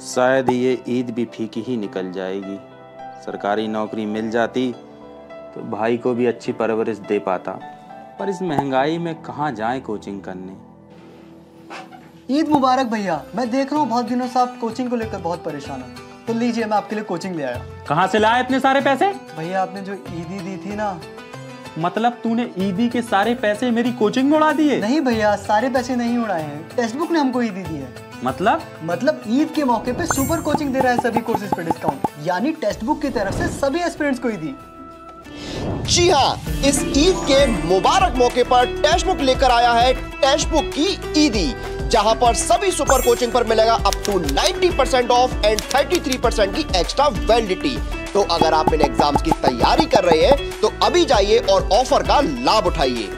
शायद ये ईद भी फीकी ही निकल जाएगी सरकारी नौकरी मिल जाती तो भाई को भी अच्छी परवरिश दे पाता पर इस महंगाई में कहाँ जाए कोचिंग करने ईद मुबारक भैया मैं देख रहा हूँ बहुत दिनों से आप कोचिंग को लेकर बहुत परेशान है तो लीजिए मैं आपके लिए कोचिंग ले आया कहाँ से लाए इतने सारे पैसे भैया आपने जो ईदी दी थी ना मतलब तूने ईदी के सारे पैसे मेरी कोचिंग में उड़ा दिए नहीं भैया सारे पैसे नहीं उड़ाए हैं टेक्स्ट बुक ने हमको ईदी दी है मतलब मतलब ईद के मौके पे सुपर कोचिंग दे रहा है सभी कोर्सेज पे डिस्काउंट यानी टेक्स्ट बुक की तरफ से सभी एस्पिरेंट्स को ईदी जी हाँ इस ईद के मुबारक मौके पर टेक्स्ट बुक लेकर आया है टेक्स्ट बुक की ईदी जहां पर सभी सुपर कोचिंग पर मिलेगा अप टू 90% ऑफ एंड 33% की एक्स्ट्रा वैलिडिटी तो अगर आप इन एग्जाम्स की तैयारी कर रहे हैं तो अभी जाइए और ऑफर का लाभ उठाइए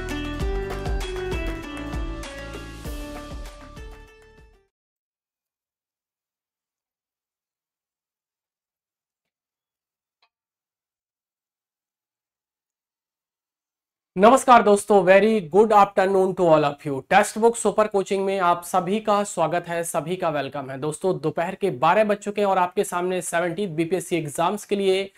नमस्कार दोस्तों very good afternoon to all of you Testbook super coaching में आप सभी का स्वागत है सभी का वेलकम है दोस्तों दोपहर के बारह बज चुके हैं और आपके सामने सेवेंटी बीपीएससी एग्जाम्स के लिए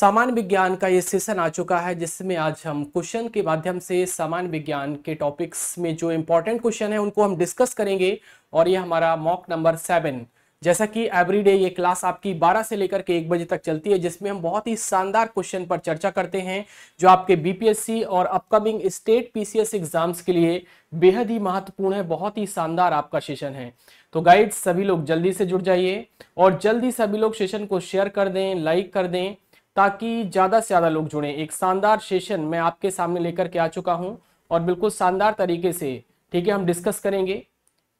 सामान्य विज्ञान का ये सेशन आ चुका है जिसमें आज हम क्वेश्चन के माध्यम से सामान्य विज्ञान के टॉपिक्स में जो इंपॉर्टेंट क्वेश्चन है उनको हम डिस्कस करेंगे और ये हमारा मॉक नंबर सेवन जैसा कि एवरीडे ये क्लास आपकी 12 से लेकर के 1 बजे तक चलती है जिसमें हम बहुत ही शानदार क्वेश्चन पर चर्चा करते हैं जो आपके बीपीएससी और अपकमिंग स्टेट पीसीएस एग्जाम्स के लिए बेहद ही महत्वपूर्ण है बहुत ही शानदार आपका सेशन है तो गाइड सभी लोग जल्दी से जुड़ जाइए और जल्दी सभी लोग सेशन को शेयर कर दें लाइक कर दें ताकि ज़्यादा से ज़्यादा लोग जुड़े एक शानदार सेशन मैं आपके सामने लेकर के आ चुका हूँ और बिल्कुल शानदार तरीके से ठीक है हम डिस्कस करेंगे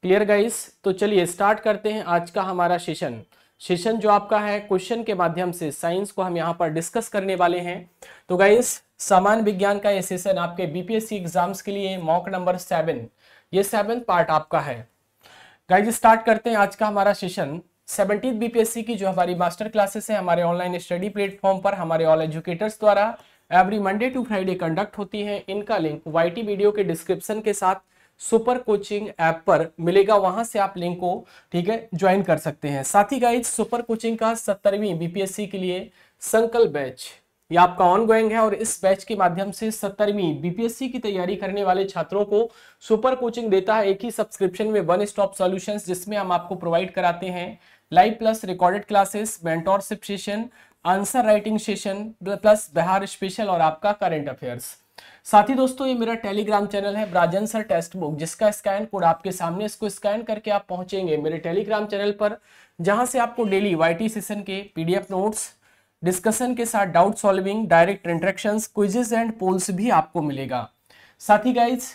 क्लियर गाइस तो चलिए स्टार्ट करते हैं आज का हमारा सेशन सेशन जो आपका है क्वेश्चन के माध्यम से साइंस को हम यहाँ पर डिस्कस करने वाले हैं तो गाइस सामान्य विज्ञान का ये सेशन आपके बीपीएससी एग्जाम्स के लिए मॉक नंबर सेवन ये सेवन पार्ट आपका है गाइज स्टार्ट करते हैं आज का हमारा सेशन सेवनटीन बीपीएससी की जो हमारी मास्टर क्लासेस है हमारे ऑनलाइन स्टडी प्लेटफॉर्म पर हमारे ऑल एजुकेटर्स द्वारा every Monday to Friday conduct होती है इनका लिंक वाई वीडियो के डिस्क्रिप्शन के साथ सुपर कोचिंग ऐप पर मिलेगा वहां से आप लिंक को ठीक है ज्वाइन कर सकते हैं साथ ही गाइज सुपर कोचिंग का सत्तरवीं बीपीएससी के लिए संकल्प बैच ये आपका ऑनगोइंग है और इस बैच के माध्यम से सत्तरवीं बीपीएससी की तैयारी करने वाले छात्रों को सुपर कोचिंग देता है एक ही सब्सक्रिप्शन में वन स्टॉप सॉल्यूशंस जिसमें हम आपको प्रोवाइड कराते हैं live plus recorded classes mentorship session answer writing session plus Bihar special और आपका करेंट अफेयर्स साथ ही दोस्तों ये मेरा टेलीग्राम चैनल है ब्राजन सर टेस्ट बुक जिसका स्कैन कोड आपके सामने इसको स्कैन करके आप पहुंचेंगे मेरे टेलीग्राम चैनल पर जहां से आपको डेली वाईटी सेशन के पीडीएफ नोट्स डिस्कशन के साथ doubt solving direct interaction quizzes and polls भी आपको मिलेगा साथ ही गाइज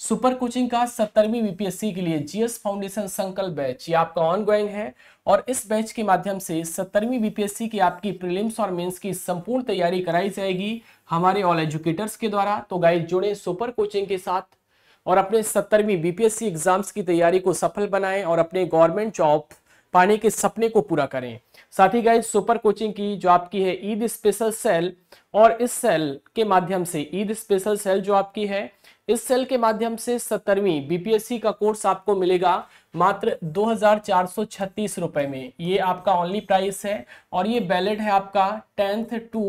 सुपर कोचिंग का सत्तरवीं बीपीएससी के लिए जीएस फाउंडेशन संकल्प बैच ये आपका ऑनगोइंग है और इस बैच के माध्यम से सत्तरवीं बीपीएससी की आपकी प्रीलिम्स और मेंस की संपूर्ण तैयारी कराई जाएगी हमारे ऑल एजुकेटर्स के द्वारा तो गाइड जुड़े सुपर कोचिंग के साथ और अपने सत्तरवीं बीपीएससी एग्जाम्स की तैयारी को सफल बनाएं और अपने गवर्नमेंट जॉब पाने के सपने को पूरा करें साथ ही गाइज सुपर कोचिंग की जो आपकी है ईद स्पेशल सेल और इस सेल के माध्यम से ईद स्पेशल सेल जो आपकी है इस सेल के माध्यम से सत्तरवीं बीपीएससी का कोर्स आपको मिलेगा मात्र दो रुपए में ये आपका ओनली प्राइस है और ये बैलेट है आपका टेंथ टू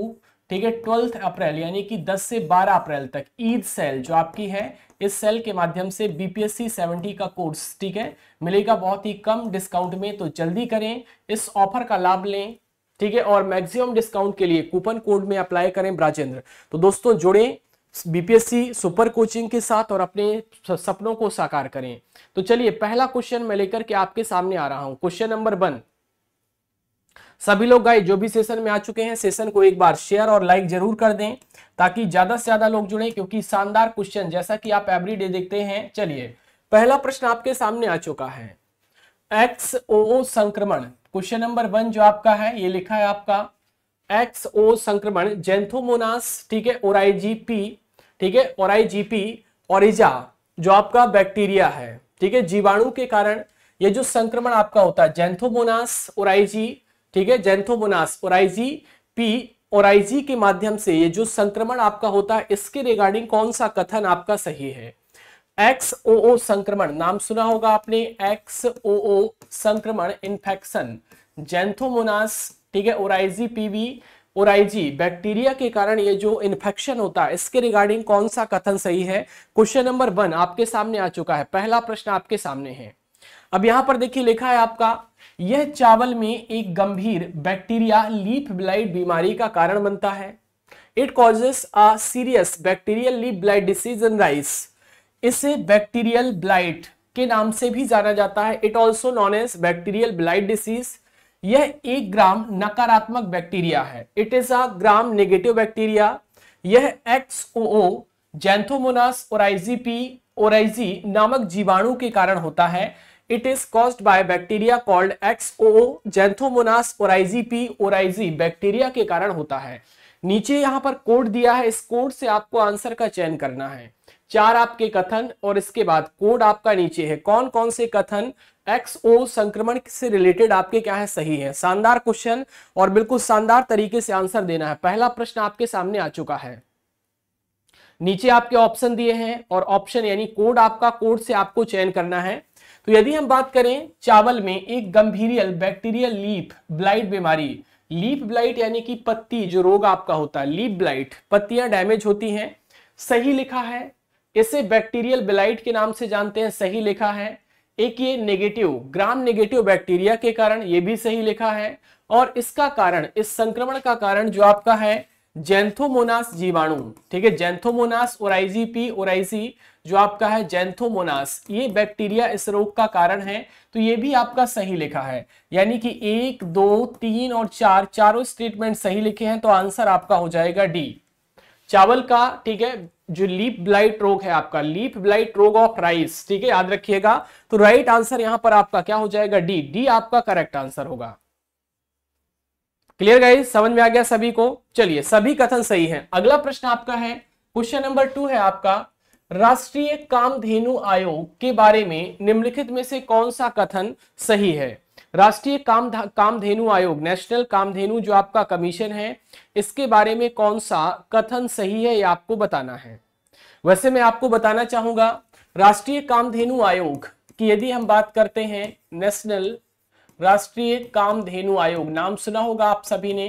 ठीक है ट्वेल्थ अप्रैल यानी कि 10 से 12 अप्रैल तक ईद सेल जो आपकी है इस सेल के माध्यम से बीपीएससी 70 का कोर्स ठीक है मिलेगा बहुत ही कम डिस्काउंट में तो जल्दी करें इस ऑफर का लाभ लें ठीक है और मैक्सिमम डिस्काउंट के लिए कूपन कोड में अप्लाई करें ब्राजेंद्र तो दोस्तों जुड़े बीपीएससी सुपर कोचिंग के साथ और अपने सपनों को साकार करें तो चलिए पहला क्वेश्चन मैं लेकर के आपके सामने आ रहा हूं क्वेश्चन नंबर वन सभी लोग गाइड जो भी सेशन में आ चुके हैं सेशन को एक बार शेयर और लाइक जरूर कर दें ताकि ज्यादा से ज्यादा लोग जुड़े क्योंकि शानदार क्वेश्चन जैसा कि आप एवरी दे देखते हैं चलिए पहला प्रश्न आपके सामने आ चुका है एक्स ओ संक्रमण क्वेश्चन नंबर वन जो आपका है ये लिखा है आपका एक्स ओ संक्रमण जेंथोमोनास ठीक है ओराइजी पी ठीक है ओराइजीपी ओरिजा जो आपका बैक्टीरिया है ठीक है जीवाणु के कारण ये जो संक्रमण आपका होता है जेंथोमोनास ओराइजी ठीक है जेंथोमोनास ओराइजी पी ओराइजी के माध्यम से ये जो संक्रमण आपका होता है इसके रिगार्डिंग कौन सा कथन आपका सही है एक्स ओ ओ संक्रमण नाम सुना होगा आपने एक्स ओ ओ संक्रमण इन्फेक्शन जेंथोमोनास ठीक है ओराइजी पीवी और आईजी बैक्टीरिया के कारण ये जो इन्फेक्शन होता है इसके रिगार्डिंग कौन सा कथन सही है क्वेश्चन नंबर वन आपके सामने आ चुका है पहला प्रश्न आपके सामने है अब यहां पर देखिए लिखा है आपका यह चावल में एक गंभीर बैक्टीरिया लीफ ब्लाइट बीमारी का कारण बनता है it causes a serious bacterial leaf blight disease in rice इसे बैक्टीरियल ब्लाइट के नाम से भी जाना जाता है it also known as bacterial blight disease यह एक ग्राम नकारात्मक बैक्टीरिया है it is a gram negative bacteria यह एक्सओओ जैंथोमोनास ओराइजीपी ओराइजी नामक जीवाणु के कारण होता है it is caused by bacteria called XOO Xanthomonas oryzae pv oryzae bacteria के कारण होता है नीचे यहां पर कोड दिया है इस कोड से आपको आंसर का चयन करना है चार आपके कथन और इसके बाद कोड आपका नीचे है कौन कौन से कथन एक्सओ संक्रमण से रिलेटेड आपके क्या है सही है शानदार क्वेश्चन और बिल्कुल शानदार तरीके से आंसर देना है पहला प्रश्न आपके सामने आ चुका है नीचे आपके ऑप्शन दिए हैं और ऑप्शन यानी कोड आपका कोड से आपको चयन करना है तो यदि हम बात करें चावल में एक गंभीरियल बैक्टीरियल लीप ब्लाइट बीमारी लीप ब्लाइट यानी कि पत्ती जो रोग आपका होता है लीप ब्लाइट पत्तियां डैमेज होती हैं सही लिखा है इसे बैक्टीरियल ब्लाइट के नाम से जानते हैं सही लिखा है एक ये नेगेटिव ग्राम नेगेटिव बैक्टीरिया के कारण ये भी सही लिखा है और इसका कारण इस संक्रमण का कारण जो आपका है जेंथोमोनास जीवाणु ठीक है जेंथोमोनास ओराइजी पी ओराइजी जो आपका है जेंथोमोनास ये बैक्टीरिया इस रोग का कारण है तो ये भी आपका सही लिखा है यानी कि एक दो तीन और चार चारों स्टेटमेंट सही लिखे हैं तो आंसर आपका हो जाएगा डी चावल का ठीक है जो लीप ब्लाइट रोग है आपका लीप ब्लाइट रोग ऑफ राइस ठीक है याद रखिएगा तो राइट आंसर यहां पर आपका क्या हो जाएगा डी डी आपका करेक्ट आंसर होगा क्लियर गाइस समझ में आ गया सभी को चलिए सभी कथन सही है अगला प्रश्न आपका है क्वेश्चन नंबर टू है आपका राष्ट्रीय कामधेनु आयोग के बारे में निम्नलिखित में से कौन सा कथन सही है राष्ट्रीय काम कामधेनु आयोग नेशनल कामधेनु जो आपका कमीशन है इसके बारे में कौन सा कथन सही है ये आपको बताना है वैसे मैं आपको बताना चाहूंगा राष्ट्रीय कामधेनु आयोग की यदि हम बात करते हैं नेशनल राष्ट्रीय कामधेनु आयोग नाम सुना होगा आप सभी ने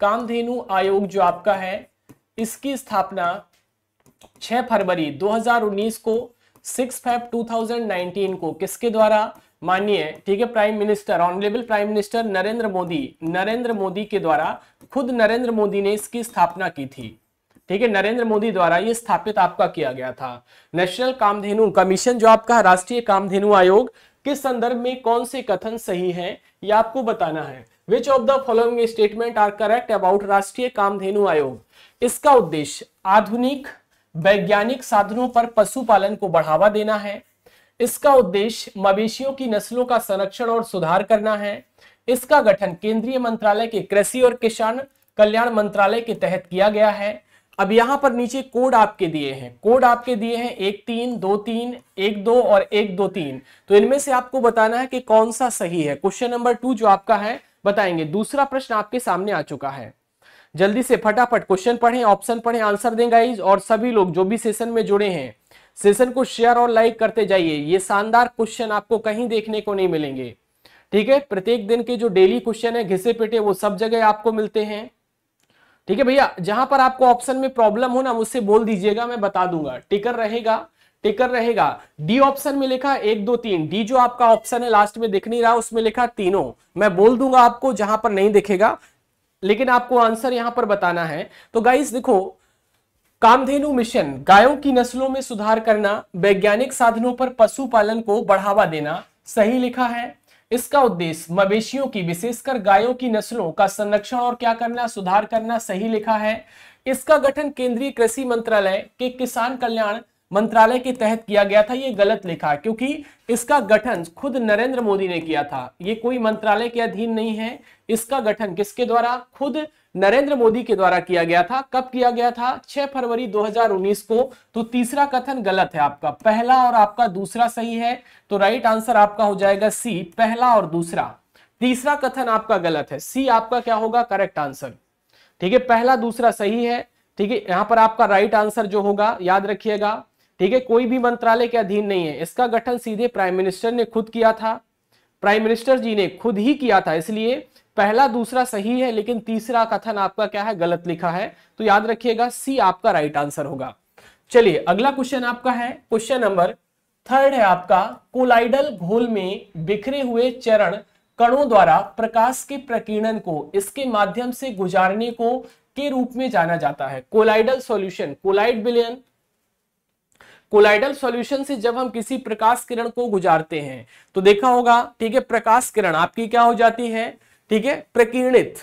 कामधेनु आयोग जो आपका है इसकी स्थापना 6 फरवरी 2019 को 6 फेब 2019 को किसके द्वारा माननीय ठीक है prime minister honourable prime minister Narendra Modi Narendra Modi के द्वारा खुद नरेंद्र मोदी ने इसकी स्थापना की थी ठीक है नरेंद्र मोदी द्वारा ये स्थापित आपका किया गया था नेशनल कामधेनु कमीशन जो आपका राष्ट्रीय कामधेनु आयोग किस संदर्भ में कौन से कथन सही है यह आपको बताना है which of the following statement are correct about Rashtriya Kamdhenu आयोग इसका उद्देश्य आधुनिक वैज्ञानिक साधनों पर पशुपालन को बढ़ावा देना है इसका उद्देश्य मवेशियों की नस्लों का संरक्षण और सुधार करना है इसका गठन केंद्रीय मंत्रालय के कृषि और किसान कल्याण मंत्रालय के तहत किया गया है अब यहां पर नीचे कोड आपके दिए हैं कोड आपके दिए हैं एक तीन दो तीन एक दो और एक दो तीन तो इनमें से आपको बताना है कि कौन सा सही है क्वेश्चन नंबर टू जो आपका है बताएंगे दूसरा प्रश्न आपके सामने आ चुका है जल्दी से फटाफट क्वेश्चन पढ़ें ऑप्शन पढ़ें आंसर देंगे और सभी लोग जो भी सेशन में जुड़े हैं सेशन को शेयर और लाइक करते जाइए ये शानदार क्वेश्चन आपको कहीं देखने को नहीं मिलेंगे ठीक है प्रत्येक दिन के जो डेली क्वेश्चन है घिसे पिटे वो सब जगह आपको मिलते हैं ठीक है भैया जहां पर आपको ऑप्शन में प्रॉब्लम हो ना मुझसे बोल दीजिएगा मैं बता दूंगा टिकर रहेगा टिकर रहेगा डी ऑप्शन में लिखा एक दो तीन डी जो आपका ऑप्शन है लास्ट में दिख नहीं रहा उसमें लिखा तीनों मैं बोल दूंगा आपको जहां पर नहीं दिखेगा लेकिन आपको आंसर यहां पर बताना है तो गाइस देखो कामधेनु मिशन गायों की नस्लों में सुधार करना वैज्ञानिक साधनों पर पशुपालन को बढ़ावा देना सही लिखा है इसका उद्देश्य मवेशियों की विशेषकर गायों की नस्लों का संरक्षण और क्या करना सुधार करना सही लिखा है इसका गठन केंद्रीय कृषि मंत्रालय के किसान कल्याण मंत्रालय के तहत किया गया था यह गलत लिखा क्योंकि इसका गठन खुद नरेंद्र मोदी ने किया था ये कोई मंत्रालय के अधीन नहीं है इसका गठन किसके द्वारा खुद नरेंद्र मोदी के द्वारा किया गया था कब किया गया था 6 फरवरी 2019 को तो तीसरा कथन गलत है आपका पहला और आपका दूसरा सही है तो राइट आंसर आपका हो जाएगा सी पहला और दूसरा तीसरा कथन आपका गलत है सी आपका क्या होगा करेक्ट आंसर ठीक है पहला दूसरा सही है ठीक है यहां पर आपका राइट आंसर जो होगा याद रखिएगा ठीक है कोई भी मंत्रालय के अधीन नहीं है इसका गठन सीधे प्राइम मिनिस्टर ने खुद किया था प्राइम मिनिस्टर जी ने खुद ही किया था इसलिए पहला दूसरा सही है लेकिन तीसरा कथन आपका क्या है गलत लिखा है तो याद रखिएगा सी आपका राइट आंसर होगा चलिए अगला क्वेश्चन आपका है क्वेश्चन नंबर थर्ड है आपका कोलाइडल घोल में बिखरे हुए चरण कणों द्वारा प्रकाश के प्रकीर्णन को इसके माध्यम से गुजारने को के रूप में जाना जाता है colloidal solution colloid billion colloidal solution से जब हम किसी प्रकाश किरण को गुजारते हैं तो देखा होगा ठीक है प्रकाश किरण आपकी क्या हो जाती है ठीक है प्रकीर्णित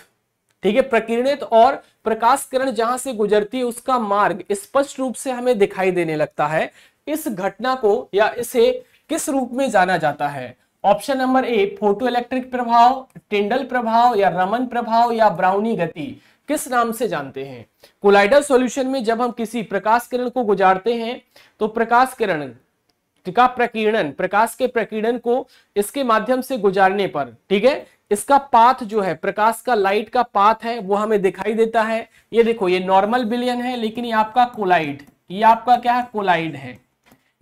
ठीक है प्रकीर्णित और प्रकाश किरण जहां से गुजरती है उसका मार्ग स्पष्ट रूप से हमें दिखाई देने लगता है इस घटना को या इसे किस रूप में जाना जाता है option number A photo electric प्रभाव टिंडल प्रभाव या रमन प्रभाव या ब्राउनी गति किस नाम से जानते हैं कोलाइडल सॉल्यूशन में जब हम किसी प्रकाश किरण को गुजारते हैं तो प्रकाश किरण का प्रकीर्णन प्रकाश के प्रकीर्णन को इसके माध्यम से गुजारने पर ठीक है इसका पाथ जो है प्रकाश का लाइट का पाथ है वो हमें दिखाई देता है ये देखो ये नॉर्मल बिलियन है लेकिन ये आपका कोलाइड ये आपका क्या है कोलाइड है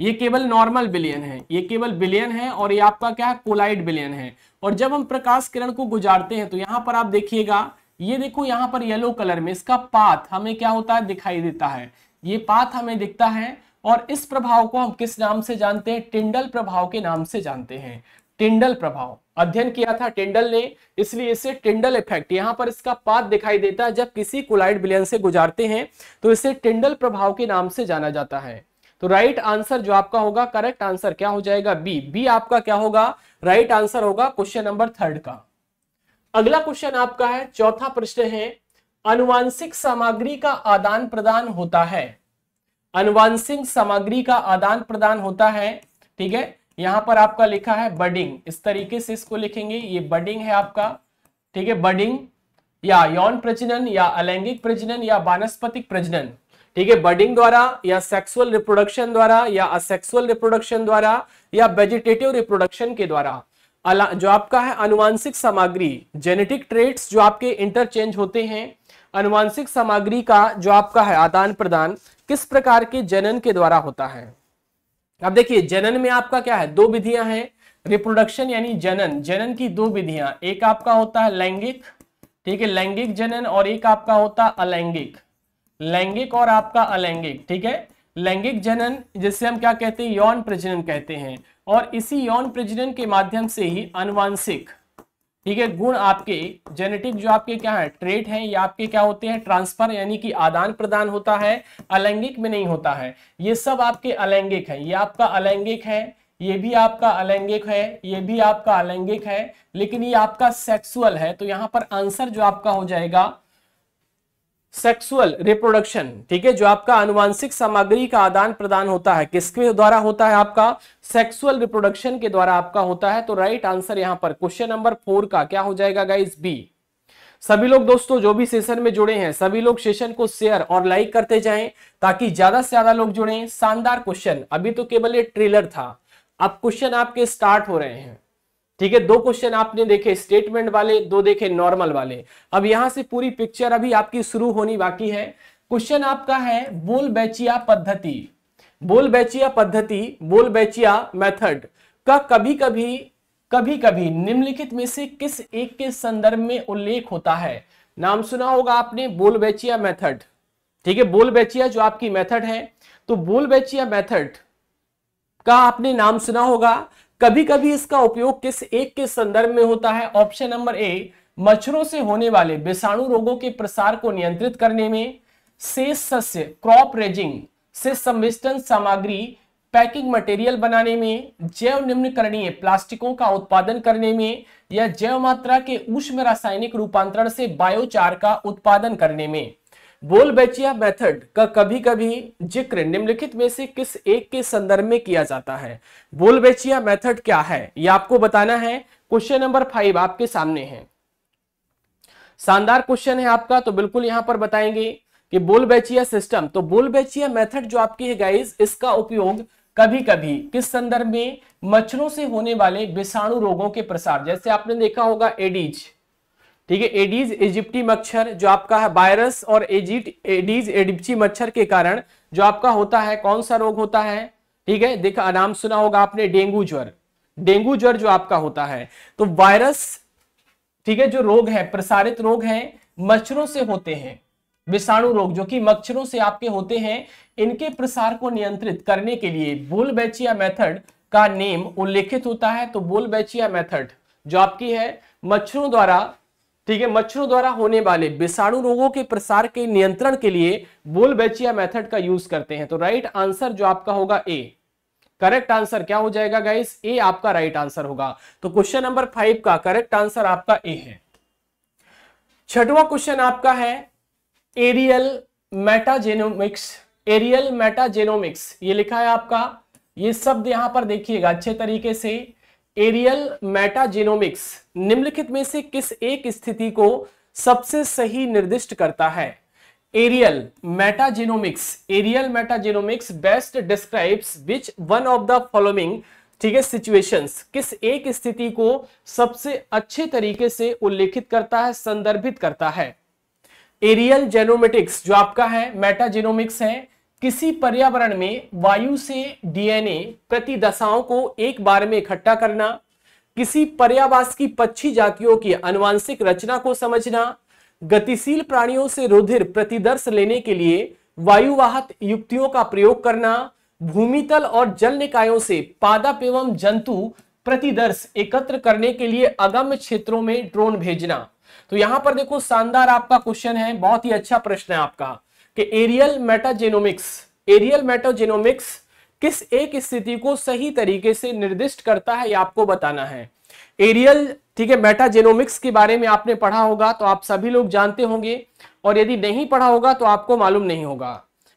ये केवल नॉर्मल बिलियन है ये केवल बिलियन है और ये आपका क्या है कोलाइड बिलियन है और जब हम प्रकाश किरण को गुजारते हैं तो यहां पर आप देखिएगा ये देखो यहाँ पर येलो कलर में इसका पाथ हमें क्या होता है दिखाई देता है ये पाथ हमें दिखता है और इस प्रभाव को हम किस नाम से जानते हैं टिंडल प्रभाव के नाम से जानते हैं टिंडल प्रभाव अध्ययन किया था टिंडल ने इसलिए इसे टिंडल इफेक्ट यहाँ पर इसका पाथ दिखाई देता है जब किसी कोलाइड बिलियन से गुजारते हैं तो इसे टिंडल प्रभाव के नाम से जाना जाता है तो राइट आंसर जो आपका होगा करेक्ट आंसर क्या हो जाएगा बी बी आपका क्या होगा राइट आंसर होगा क्वेश्चन नंबर थर्ड का अगला क्वेश्चन आपका है चौथा प्रश्न है अनुवांशिक सामग्री का आदान प्रदान होता है अनुवांशिक सामग्री का आदान प्रदान होता है ठीक है यहां पर आपका लिखा है बडिंग इस तरीके से इसको लिखेंगे ये बडिंग है आपका ठीक है बडिंग या यौन प्रजनन या अलैंगिक प्रजनन या वानस्पतिक प्रजनन ठीक है बडिंग द्वारा या सेक्सुअल रिप्रोडक्शन द्वारा या असेक्सुअल रिप्रोडक्शन द्वारा या वेजिटेटिव रिप्रोडक्शन के द्वारा जो आपका है अनुवांशिक सामग्री जेनेटिक ट्रेट्स जो आपके इंटरचेंज होते हैं अनुवांशिक सामग्री का जो आपका है आदान प्रदान किस प्रकार के जनन के द्वारा होता है अब देखिए जनन में आपका क्या है दो विधियां हैं रिप्रोडक्शन यानी जनन जनन की दो विधियां एक आपका होता है लैंगिक ठीक है लैंगिक जनन और एक आपका होता है अलैंगिक लैंगिक और आपका अलैंगिक ठीक है लैंगिक जनन जिससे हम क्या कहते हैं यौन प्रजनन कहते हैं और इसी यौन प्रजनन के माध्यम से ही अनुवांशिक ठीक है गुण आपके जेनेटिक जो आपके क्या है ट्रेट है या आपके क्या होते हैं ट्रांसफर यानी कि आदान प्रदान होता है अलैंगिक में नहीं होता है ये सब आपके अलैंगिक है ये आपका अलैंगिक है ये भी आपका अलैंगिक है ये भी आपका अलैंगिक है लेकिन ये आपका सेक्सुअल है तो यहां पर आंसर जो आपका हो जाएगा सेक्सुअल रिप्रोडक्शन ठीक है जो आपका अनुवांशिक सामग्री का आदान प्रदान होता है किसके द्वारा होता है आपका सेक्सुअल रिप्रोडक्शन के द्वारा आपका होता है तो राइट आंसर यहां पर क्वेश्चन नंबर फोर का क्या हो जाएगा गाइज बी सभी लोग दोस्तों जो भी सेशन में जुड़े हैं सभी लोग सेशन को शेयर और लाइक करते जाएं ताकि ज्यादा से ज्यादा लोग जुड़े शानदार क्वेश्चन अभी तो केवल ये ट्रेलर था अब क्वेश्चन आपके स्टार्ट हो रहे हैं ठीक है दो क्वेश्चन आपने देखे स्टेटमेंट वाले दो देखे नॉर्मल वाले अब यहां से पूरी पिक्चर अभी आपकी शुरू होनी बाकी है क्वेश्चन आपका है बोल बैचिया पद्धति बोल बैचिया पद्धति बोल बैचिया मेथड का कभी कभी कभी कभी निम्नलिखित में से किस एक के संदर्भ में उल्लेख होता है नाम सुना होगा आपने बोल बैचिया मेथड ठीक है बोल बैचिया जो आपकी मेथड है तो बोल बैचिया मेथड का आपने नाम सुना होगा कभी कभी इसका उपयोग किस एक के संदर्भ में होता है ऑप्शन नंबर ए मच्छरों से होने वाले विषाणु रोगों के प्रसार को नियंत्रित करने में शेष सस्य क्रॉप रेजिंग से संविष्टन सामग्री पैकिंग मटेरियल बनाने में जैव निम्नकरणीय प्लास्टिकों का उत्पादन करने में या जैव मात्रा के उष्म रासायनिक रूपांतरण से बायोचार का उत्पादन करने में बोल बैचिया मेथड का कभी कभी जिक्र निम्नलिखित में से किस एक के संदर्भ में किया जाता है बोल बैचिया मेथड क्या है यह आपको बताना है क्वेश्चन नंबर फाइव आपके सामने है शानदार क्वेश्चन है आपका तो बिल्कुल यहां पर बताएंगे कि बोल बैचिया सिस्टम तो बोल बैचिया मेथड जो आपकी है गाइज इसका उपयोग कभी कभी किस संदर्भ में मच्छरों से होने वाले विषाणु रोगों के प्रसार जैसे आपने देखा होगा एडीज ठीक है एडीज एजिप्टी मच्छर जो आपका है वायरस और एजिट एडीज एडिप्ची मच्छर के कारण जो आपका होता है कौन सा रोग होता है ठीक है देखा नाम सुना होगा आपने डेंगू ज्वर डेंगू ज्वर जो आपका होता है तो वायरस ठीक है जो रोग है प्रसारित रोग है मच्छरों से होते हैं विषाणु रोग जो कि मच्छरों से आपके होते हैं इनके प्रसार को नियंत्रित करने के लिए बोल बैचिया मेथड का नेम उल्लेखित होता है तो बोल बैचिया मेथड जो आपकी है मच्छरों द्वारा ठीक है मच्छरों द्वारा होने वाले विषाणु रोगों के प्रसार के नियंत्रण के लिए बोल बेचिया मेथड का यूज करते हैं तो राइट आंसर जो आपका होगा ए करेक्ट आंसर क्या हो जाएगा गाइस ए आपका राइट आंसर होगा तो क्वेश्चन नंबर फाइव का करेक्ट आंसर आपका ए है छठवां क्वेश्चन आपका है एरियल मेटाजेनोमिक्स एरियल मेटाजेनोमिक्स ये लिखा है आपका ये शब्द यहां पर देखिएगा अच्छे तरीके से एरियल मेटाजेनोमिक्स निम्नलिखित में से किस एक स्थिति को सबसे सही निर्दिष्ट करता है aerial metagenomics aerial metagenomics best describes which one of the following ठीक है सिचुएशंस किस एक स्थिति को सबसे अच्छे तरीके से उल्लेखित करता है संदर्भित करता है एरियल जेनोमेटिक्स जो आपका है मेटाजेनोमिक्स है किसी पर्यावरण में वायु से डीएनए प्रति दशाओं को एक बार में इकट्ठा करना किसी पर्यावास की पक्षी जातियों की अनुवांशिक रचना को समझना गतिशील प्राणियों से रुधिर प्रतिदर्श लेने के लिए वायुवाहक युक्तियों का प्रयोग करना भूमितल और जल निकायों से पादप एवं जंतु प्रतिदर्श एकत्र करने के लिए अगम्य क्षेत्रों में ड्रोन भेजना तो यहां पर देखो शानदार आपका क्वेश्चन है बहुत ही अच्छा प्रश्न है आपका कि एरियल मेटाजेनोमिक्स एरियल मेटाजेनोमिक्स किस एक स्थिति को सही तरीके से निर्दिष्ट करता है ये आपको बताना है एरियल ठीक है मेटाजेनोमिक्स के बारे में आपने पढ़ा होगा तो आप सभी लोग जानते होंगे और यदि नहीं पढ़ा होगा तो आपको मालूम नहीं होगा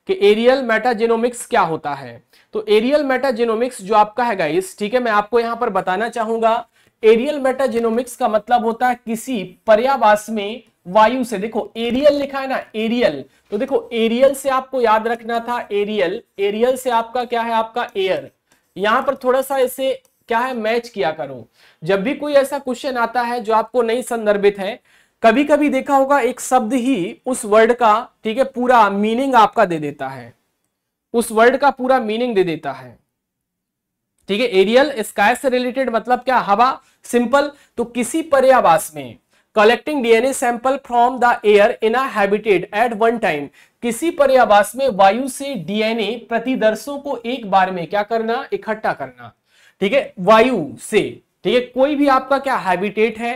कि एरियल मेटाजेनोमिक्स क्या होता है तो एरियल मेटाजेनोमिक्स जो आपका है गाइस ठीक है मैं आपको यहां पर बताना चाहूंगा एरियल मेटाजेनोमिक्स का मतलब होता है किसी पर्यावास में वायु से देखो एरियल लिखा है ना एरियल तो देखो एरियल से आपको याद रखना था एरियल एरियल से आपका क्या है आपका एयर यहां पर थोड़ा सा इसे क्या है मैच किया करो जब भी कोई ऐसा क्वेश्चन आता है जो आपको नहीं संदर्भित है कभी कभी देखा होगा एक शब्द ही उस वर्ड का ठीक है पूरा मीनिंग आपका दे देता है उस वर्ड का पूरा मीनिंग दे देता है ठीक है एरियल स्काई से रिलेटेड मतलब क्या हवा सिंपल तो किसी पर्यावास में collecting DNA sample from the air in a habitat at one time किसी पर्यावास में वायु से डीएनए प्रतिदर्शों को एक बार में क्या करना इकट्ठा करना ठीक है वायु से ठीक है कोई भी आपका क्या हैबिटेट है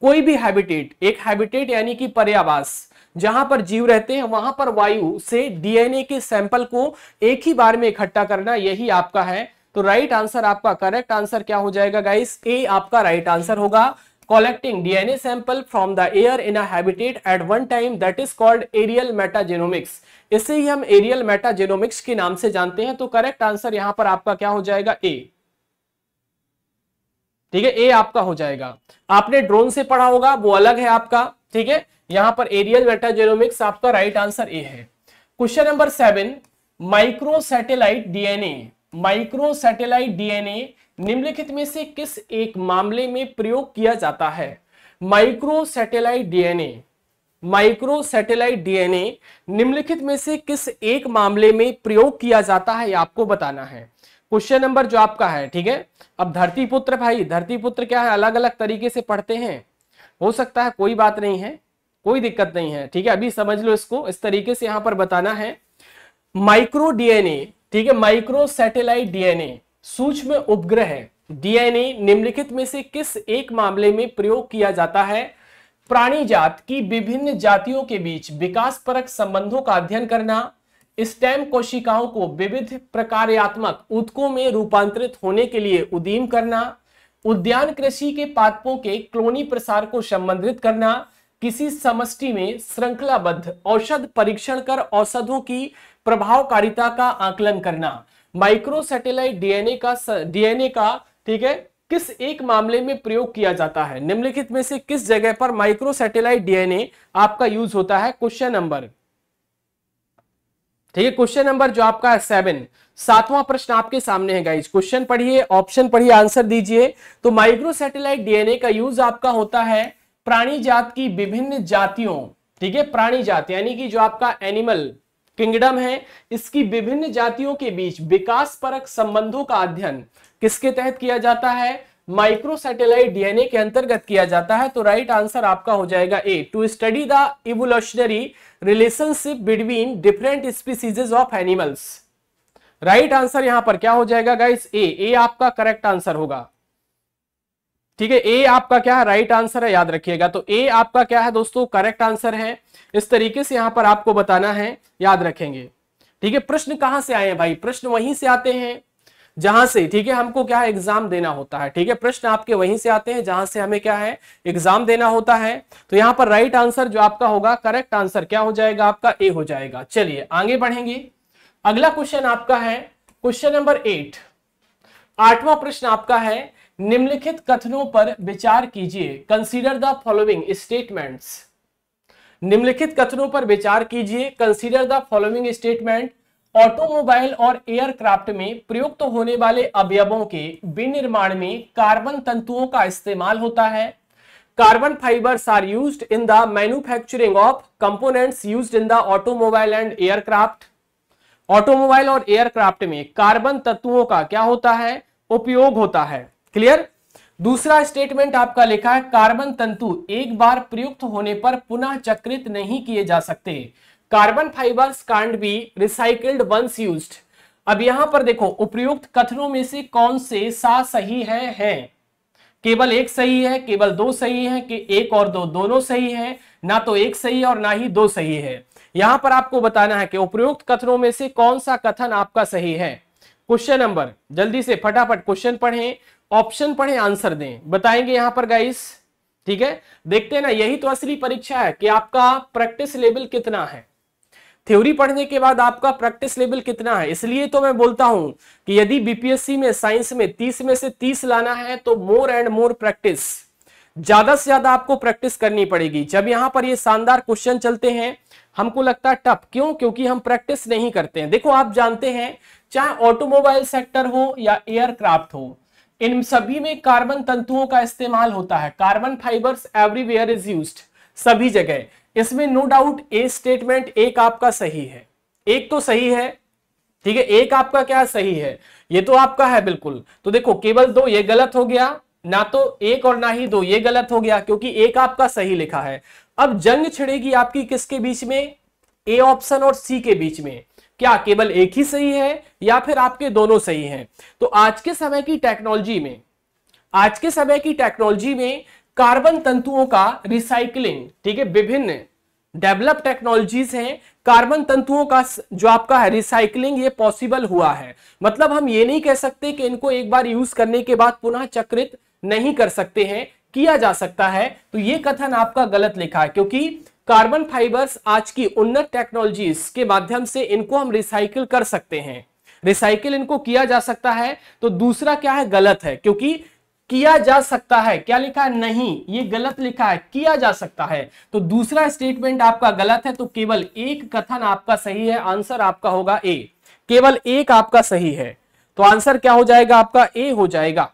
कोई भी हैबिटेट एक हैबिटेट यानी कि पर्यावास जहां पर जीव रहते हैं वहां पर वायु से डीएनए के सैंपल को एक ही बार में इकट्ठा करना यही आपका है तो राइट आंसर आपका करेक्ट आंसर क्या हो जाएगा गाइस ए आपका राइट आंसर होगा collecting DNA sample from the air in a habitat at one time that is called aerial metagenomics. इसे ही हम aerial metagenomics के नाम से जानते हैं तो correct answer यहां पर आपका क्या हो जाएगा A. ठीक है ए आपका हो जाएगा आपने ड्रोन से पढ़ा होगा वो अलग है आपका ठीक है यहां पर एरियल मेटाजेनोमिक्स आपका राइट आंसर ए है question number seven micro satellite DNA micro satellite DNA निम्नलिखित में से किस एक मामले में प्रयोग किया जाता है micro satellite DNA micro satellite DNA निम्नलिखित में से किस एक मामले में प्रयोग किया जाता है आपको बताना है क्वेश्चन नंबर जो आपका है ठीक है अब धरती पुत्र भाई धरती पुत्र क्या है अलग अलग तरीके से पढ़ते हैं हो सकता है कोई बात नहीं है कोई दिक्कत नहीं है ठीक है अभी समझ लो इसको इस तरीके से यहां पर बताना है माइक्रो डीएनए ठीक है माइक्रो सैटेलाइट डीएनए सूक्ष्म उपग्रह डीएनए निम्नलिखित में से किस एक मामले में प्रयोग किया जाता है प्राणी जात की विभिन्न जातियों के बीच विकास परक संबंधों का अध्ययन करना स्टेम कोशिकाओं को विविध प्रकार्यात्मक उत्कों में रूपांतरित होने के लिए उदीम करना उद्यान कृषि के पादपों के क्लोनी प्रसार को संबंधित करना किसी समष्टि में श्रृंखलाबद्ध औषध परीक्षण कर औषधों की प्रभावकारिता का आकलन करना माइक्रो सैटेलाइट डीएनए का डीएनए का ठीक है किस एक मामले में प्रयोग किया जाता है निम्नलिखित में से किस जगह पर माइक्रो सैटेलाइट डीएनए आपका यूज होता है क्वेश्चन नंबर ठीक है क्वेश्चन नंबर जो आपका है सेवन सातवां प्रश्न आपके सामने है गाइज क्वेश्चन पढ़िए ऑप्शन पढ़िए आंसर दीजिए तो माइक्रो सैटेलाइट डीएनए का यूज आपका होता है प्राणी जात की विभिन्न जातियों ठीक है प्राणी जात यानी कि जो आपका एनिमल किंगडम है इसकी विभिन्न जातियों के बीच विकास परक संबंधों का अध्ययन किसके तहत किया जाता है माइक्रो सैटेलाइट डीएनए के अंतर्गत किया जाता है तो राइट आंसर आपका हो जाएगा A to study the evolutionary relationship between different species of animals right answer यहां पर क्या हो जाएगा गाइस ए ए आपका करेक्ट आंसर होगा ठीक है ए आपका क्या है राइट आंसर है याद रखिएगा तो ए आपका क्या है दोस्तों करेक्ट आंसर है इस तरीके से यहां पर आपको बताना है याद रखेंगे ठीक है प्रश्न कहां से आए हैं भाई प्रश्न वहीं से आते हैं जहां से ठीक है हमको क्या है एग्जाम देना होता है ठीक है प्रश्न आपके वहीं से आते हैं जहां से हमें क्या है एग्जाम देना होता है तो यहां पर राइट आंसर जो आपका होगा करेक्ट आंसर क्या हो जाएगा आपका ए हो जाएगा चलिए आगे बढ़ेंगे अगला क्वेश्चन आपका है क्वेश्चन नंबर एट आठवां प्रश्न आपका है निम्नलिखित कथनों पर विचार कीजिए कंसीडर द फॉलोइंग स्टेटमेंट्स निम्नलिखित कथनों पर विचार कीजिए consider the following statement automobile और एयरक्राफ्ट में प्रयुक्त तो होने वाले अवयवों के विनिर्माण में कार्बन तंतुओं का इस्तेमाल होता है carbon fibres are used in the manufacturing of components used in the automobile and aircraft automobile और एयरक्राफ्ट में कार्बन तत्वों का क्या होता है उपयोग होता है क्लियर दूसरा स्टेटमेंट आपका लिखा है कार्बन तंतु एक बार प्रयुक्त होने पर पुनः चक्रित नहीं किए जा सकते carbon fibres can't be recycled once use अब यहां पर देखो उपयुक्त कथनों में से कौन से सा सही है, है। केवल एक सही है केवल दो सही है कि एक और दो दोनों सही है ना तो एक सही है और ना ही दो सही है यहां पर आपको बताना है कि उपयुक्त कथनों में से कौन सा कथन आपका सही है क्वेश्चन नंबर जल्दी से फटाफट क्वेश्चन पढ़ें ऑप्शन पढ़े आंसर दें बताएंगे यहां पर गाइस ठीक है देखते हैं ना यही तो असली परीक्षा है कि आपका प्रैक्टिस लेवल कितना है थ्योरी पढ़ने के बाद आपका प्रैक्टिस लेवल कितना है इसलिए तो मैं बोलता हूं कि यदि बीपीएससी में साइंस में 30 में से 30 लाना है तो मोर एंड मोर प्रैक्टिस ज्यादा से ज्यादा आपको प्रैक्टिस करनी पड़ेगी जब यहां पर ये शानदार क्वेश्चन चलते हैं हमको लगता है टफ क्यों क्योंकि हम प्रैक्टिस नहीं करते हैं देखो आप जानते हैं चाहे ऑटोमोबाइल सेक्टर हो या एयरक्राफ्ट हो इन सभी में कार्बन तंतुओं का इस्तेमाल होता है carbon fibres everywhere is use सभी जगह इसमें नो डाउट ए स्टेटमेंट एक आपका सही है एक तो सही है ठीक है एक आपका क्या सही है ये तो आपका है बिल्कुल तो देखो केवल दो ये गलत हो गया ना तो एक और ना ही दो ये गलत हो गया क्योंकि एक आपका सही लिखा है अब जंग छिड़ेगी आपकी किसके बीच में ए ऑप्शन और सी के बीच में क्या केवल एक ही सही है या फिर आपके दोनों सही हैं तो आज के समय की टेक्नोलॉजी में आज के समय की टेक्नोलॉजी में कार्बन तंतुओं का रिसाइकलिंग ठीक है विभिन्न डेवलप टेक्नोलॉजीज हैं कार्बन तंतुओं का जो आपका है रिसाइकलिंग ये पॉसिबल हुआ है मतलब हम ये नहीं कह सकते कि इनको एक बार यूज करने के बाद पुनः चक्रित नहीं कर सकते हैं किया जा सकता है तो ये कथन आपका गलत लिखा है क्योंकि कार्बन फाइबर्स आज की उन्नत टेक्नोलॉजीज के माध्यम से इनको हम रिसाइकिल कर सकते हैं रिसाइकिल इनको किया जा सकता है तो दूसरा क्या है गलत है क्योंकि किया जा सकता है क्या लिखा है नहीं ये गलत लिखा है किया जा सकता है तो दूसरा स्टेटमेंट आपका गलत है तो केवल एक कथन आपका सही है आंसर आपका होगा ए केवल एक आपका सही है तो आंसर क्या हो जाएगा आपका ए हो जाएगा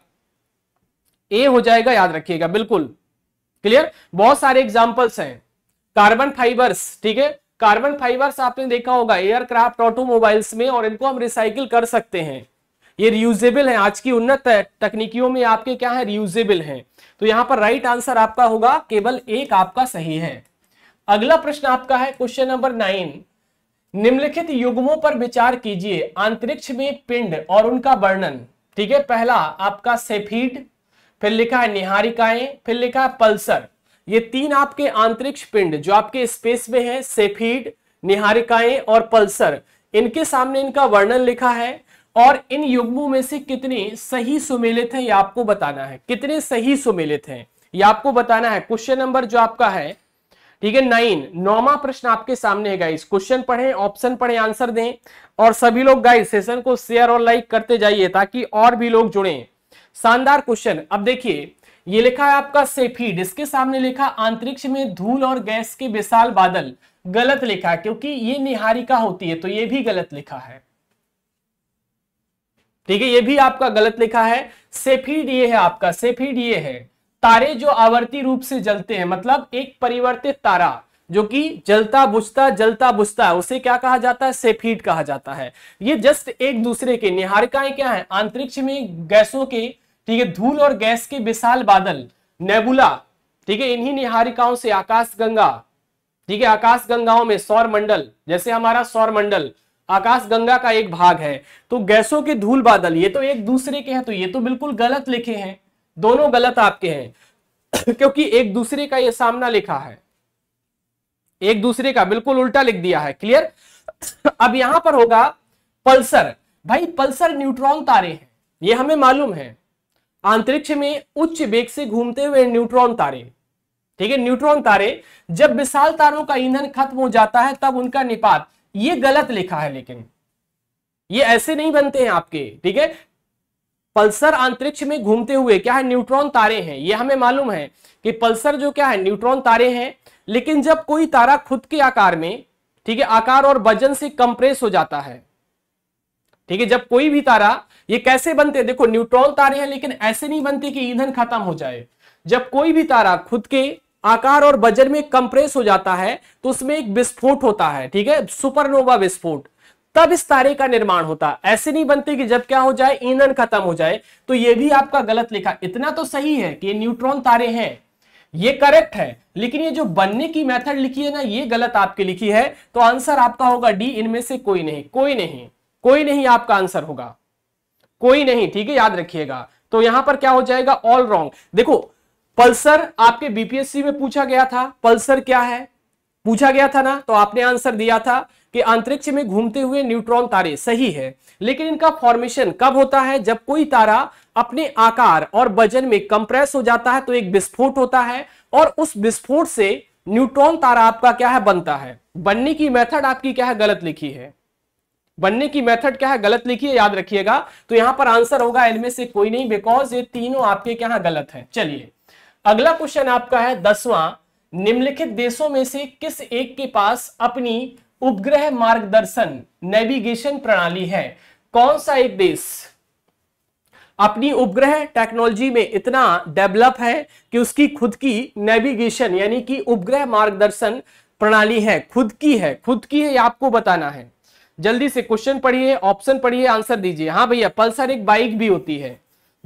ए हो जाएगा याद रखिएगा बिल्कुल क्लियर बहुत सारे एग्जाम्पल्स हैं कार्बन फाइबर्स ठीक है कार्बन फाइबर्स आपने देखा होगा एयरक्राफ्ट ऑटोमोबाइल्स में और इनको हम रिसाइकिल कर सकते हैं ये रियूजेबल है आज की उन्नत तकनीकियों में आपके क्या है रियूजेबल है तो यहां पर राइट आंसर आपका होगा केवल एक आपका सही है अगला प्रश्न आपका है क्वेश्चन नंबर नाइन निम्नलिखित युग्मों पर विचार कीजिए अंतरिक्ष में पिंड और उनका वर्णन ठीक है पहला आपका सेफीड फिर लिखा है निहारिकाएं फिर लिखा है पल्सर ये तीन आपके आंतरिक्ष पिंड जो आपके स्पेस में है सेफीड निहारिकाएं और पल्सर इनके सामने इनका वर्णन लिखा है और इन युग्मों में से कितने सही सुमेलित हैं ये आपको बताना है कितने सही सुमेलित हैं ये आपको बताना है क्वेश्चन नंबर जो आपका है ठीक है नाइन नौवा प्रश्न आपके सामने है गाइस क्वेश्चन पढ़ें ऑप्शन पढ़ें आंसर दें और सभी लोग गाइस सेशन को शेयर और लाइक करते जाइए ताकि और भी लोग जुड़े शानदार क्वेश्चन अब देखिए ये लिखा है आपका सेफीड इसके सामने लिखा अंतरिक्ष में धूल और गैस के विशाल बादल गलत लिखा है क्योंकि ये निहारिका होती है तो ये भी गलत लिखा है ठीक है ये भी आपका गलत लिखा है सेफीड ये है आपका सेफीड ये है तारे जो आवर्ती रूप से जलते हैं मतलब एक परिवर्तित तारा जो कि जलता बुझता जलता बुझता है उसे क्या कहा जाता है सेफीड कहा जाता है ये जस्ट एक दूसरे के निहारिकाएं क्या है अंतरिक्ष में गैसों के ठीक है धूल और गैस के विशाल बादल नेबुला ठीक है इन्हीं निहारिकाओं से आकाश गंगा ठीक है आकाश गंगाओं में सौर मंडल जैसे हमारा सौर मंडल आकाश गंगा का एक भाग है तो गैसों के धूल बादल ये तो एक दूसरे के हैं तो ये तो बिल्कुल गलत लिखे हैं दोनों गलत आपके हैं क्योंकि एक दूसरे का ये सामना लिखा है एक दूसरे का बिल्कुल उल्टा लिख दिया है क्लियर अब यहां पर होगा पल्सर भाई पल्सर न्यूट्रॉन तारे हैं ये हमें मालूम है अंतरिक्ष में उच्च वेग से घूमते हुए न्यूट्रॉन तारे ठीक है न्यूट्रॉन तारे जब विशाल तारों का ईंधन खत्म हो जाता है तब उनका निपात ये गलत लिखा है लेकिन ये ऐसे नहीं बनते हैं आपके ठीक है पल्सर अंतरिक्ष में घूमते हुए क्या है न्यूट्रॉन तारे हैं ये हमें मालूम है कि पल्सर जो क्या है न्यूट्रॉन तारे हैं लेकिन जब कोई तारा खुद के आकार में ठीक है आकार और वजन से कंप्रेस हो जाता है ठीक है जब कोई भी तारा ये कैसे बनते हैं देखो न्यूट्रॉन तारे हैं लेकिन ऐसे नहीं बनते कि ईंधन खत्म हो जाए जब कोई भी तारा खुद के आकार और वजन में कंप्रेस हो जाता है तो उसमें एक विस्फोट होता है ठीक है सुपरनोवा विस्फोट तब इस तारे का निर्माण होता है ऐसे नहीं बनते कि जब क्या हो जाए ईंधन खत्म हो जाए तो यह भी आपका गलत लिखा इतना तो सही है कि न्यूट्रॉन तारे हैं ये करेक्ट है लेकिन ये जो बनने की मेथड लिखी है ना ये गलत आपकी लिखी है तो आंसर आपका होगा डी इनमें से कोई नहीं कोई नहीं कोई नहीं आपका आंसर होगा कोई नहीं ठीक है याद रखिएगा तो यहां पर क्या हो जाएगा ऑल रॉन्ग देखो पल्सर आपके बीपीएससी में पूछा गया था पल्सर क्या है पूछा गया था ना तो आपने आंसर दिया था कि अंतरिक्ष में घूमते हुए न्यूट्रॉन तारे सही है लेकिन इनका फॉर्मेशन कब होता है जब कोई तारा अपने आकार और वजन में कंप्रेस हो जाता है तो एक विस्फोट होता है और उस विस्फोट से न्यूट्रॉन तारा आपका क्या है बनता है बनने की मेथड आपकी क्या है गलत लिखी है बनने की मेथड क्या है गलत लिखिए याद रखिएगा तो यहां पर आंसर होगा इनमें से कोई नहीं बिकॉज ये तीनों आपके क्या गलत है चलिए अगला क्वेश्चन आपका है दसवां निम्नलिखित देशों में से किस एक के पास अपनी उपग्रह मार्गदर्शन नेविगेशन प्रणाली है कौन सा एक देश अपनी उपग्रह टेक्नोलॉजी में इतना डेवलप है कि उसकी खुद की नेविगेशन यानी कि उपग्रह मार्गदर्शन प्रणाली है खुद की है खुद की है आपको बताना है जल्दी से क्वेश्चन पढ़िए ऑप्शन पढ़िए आंसर दीजिए हाँ भैया पल्सर एक बाइक भी होती है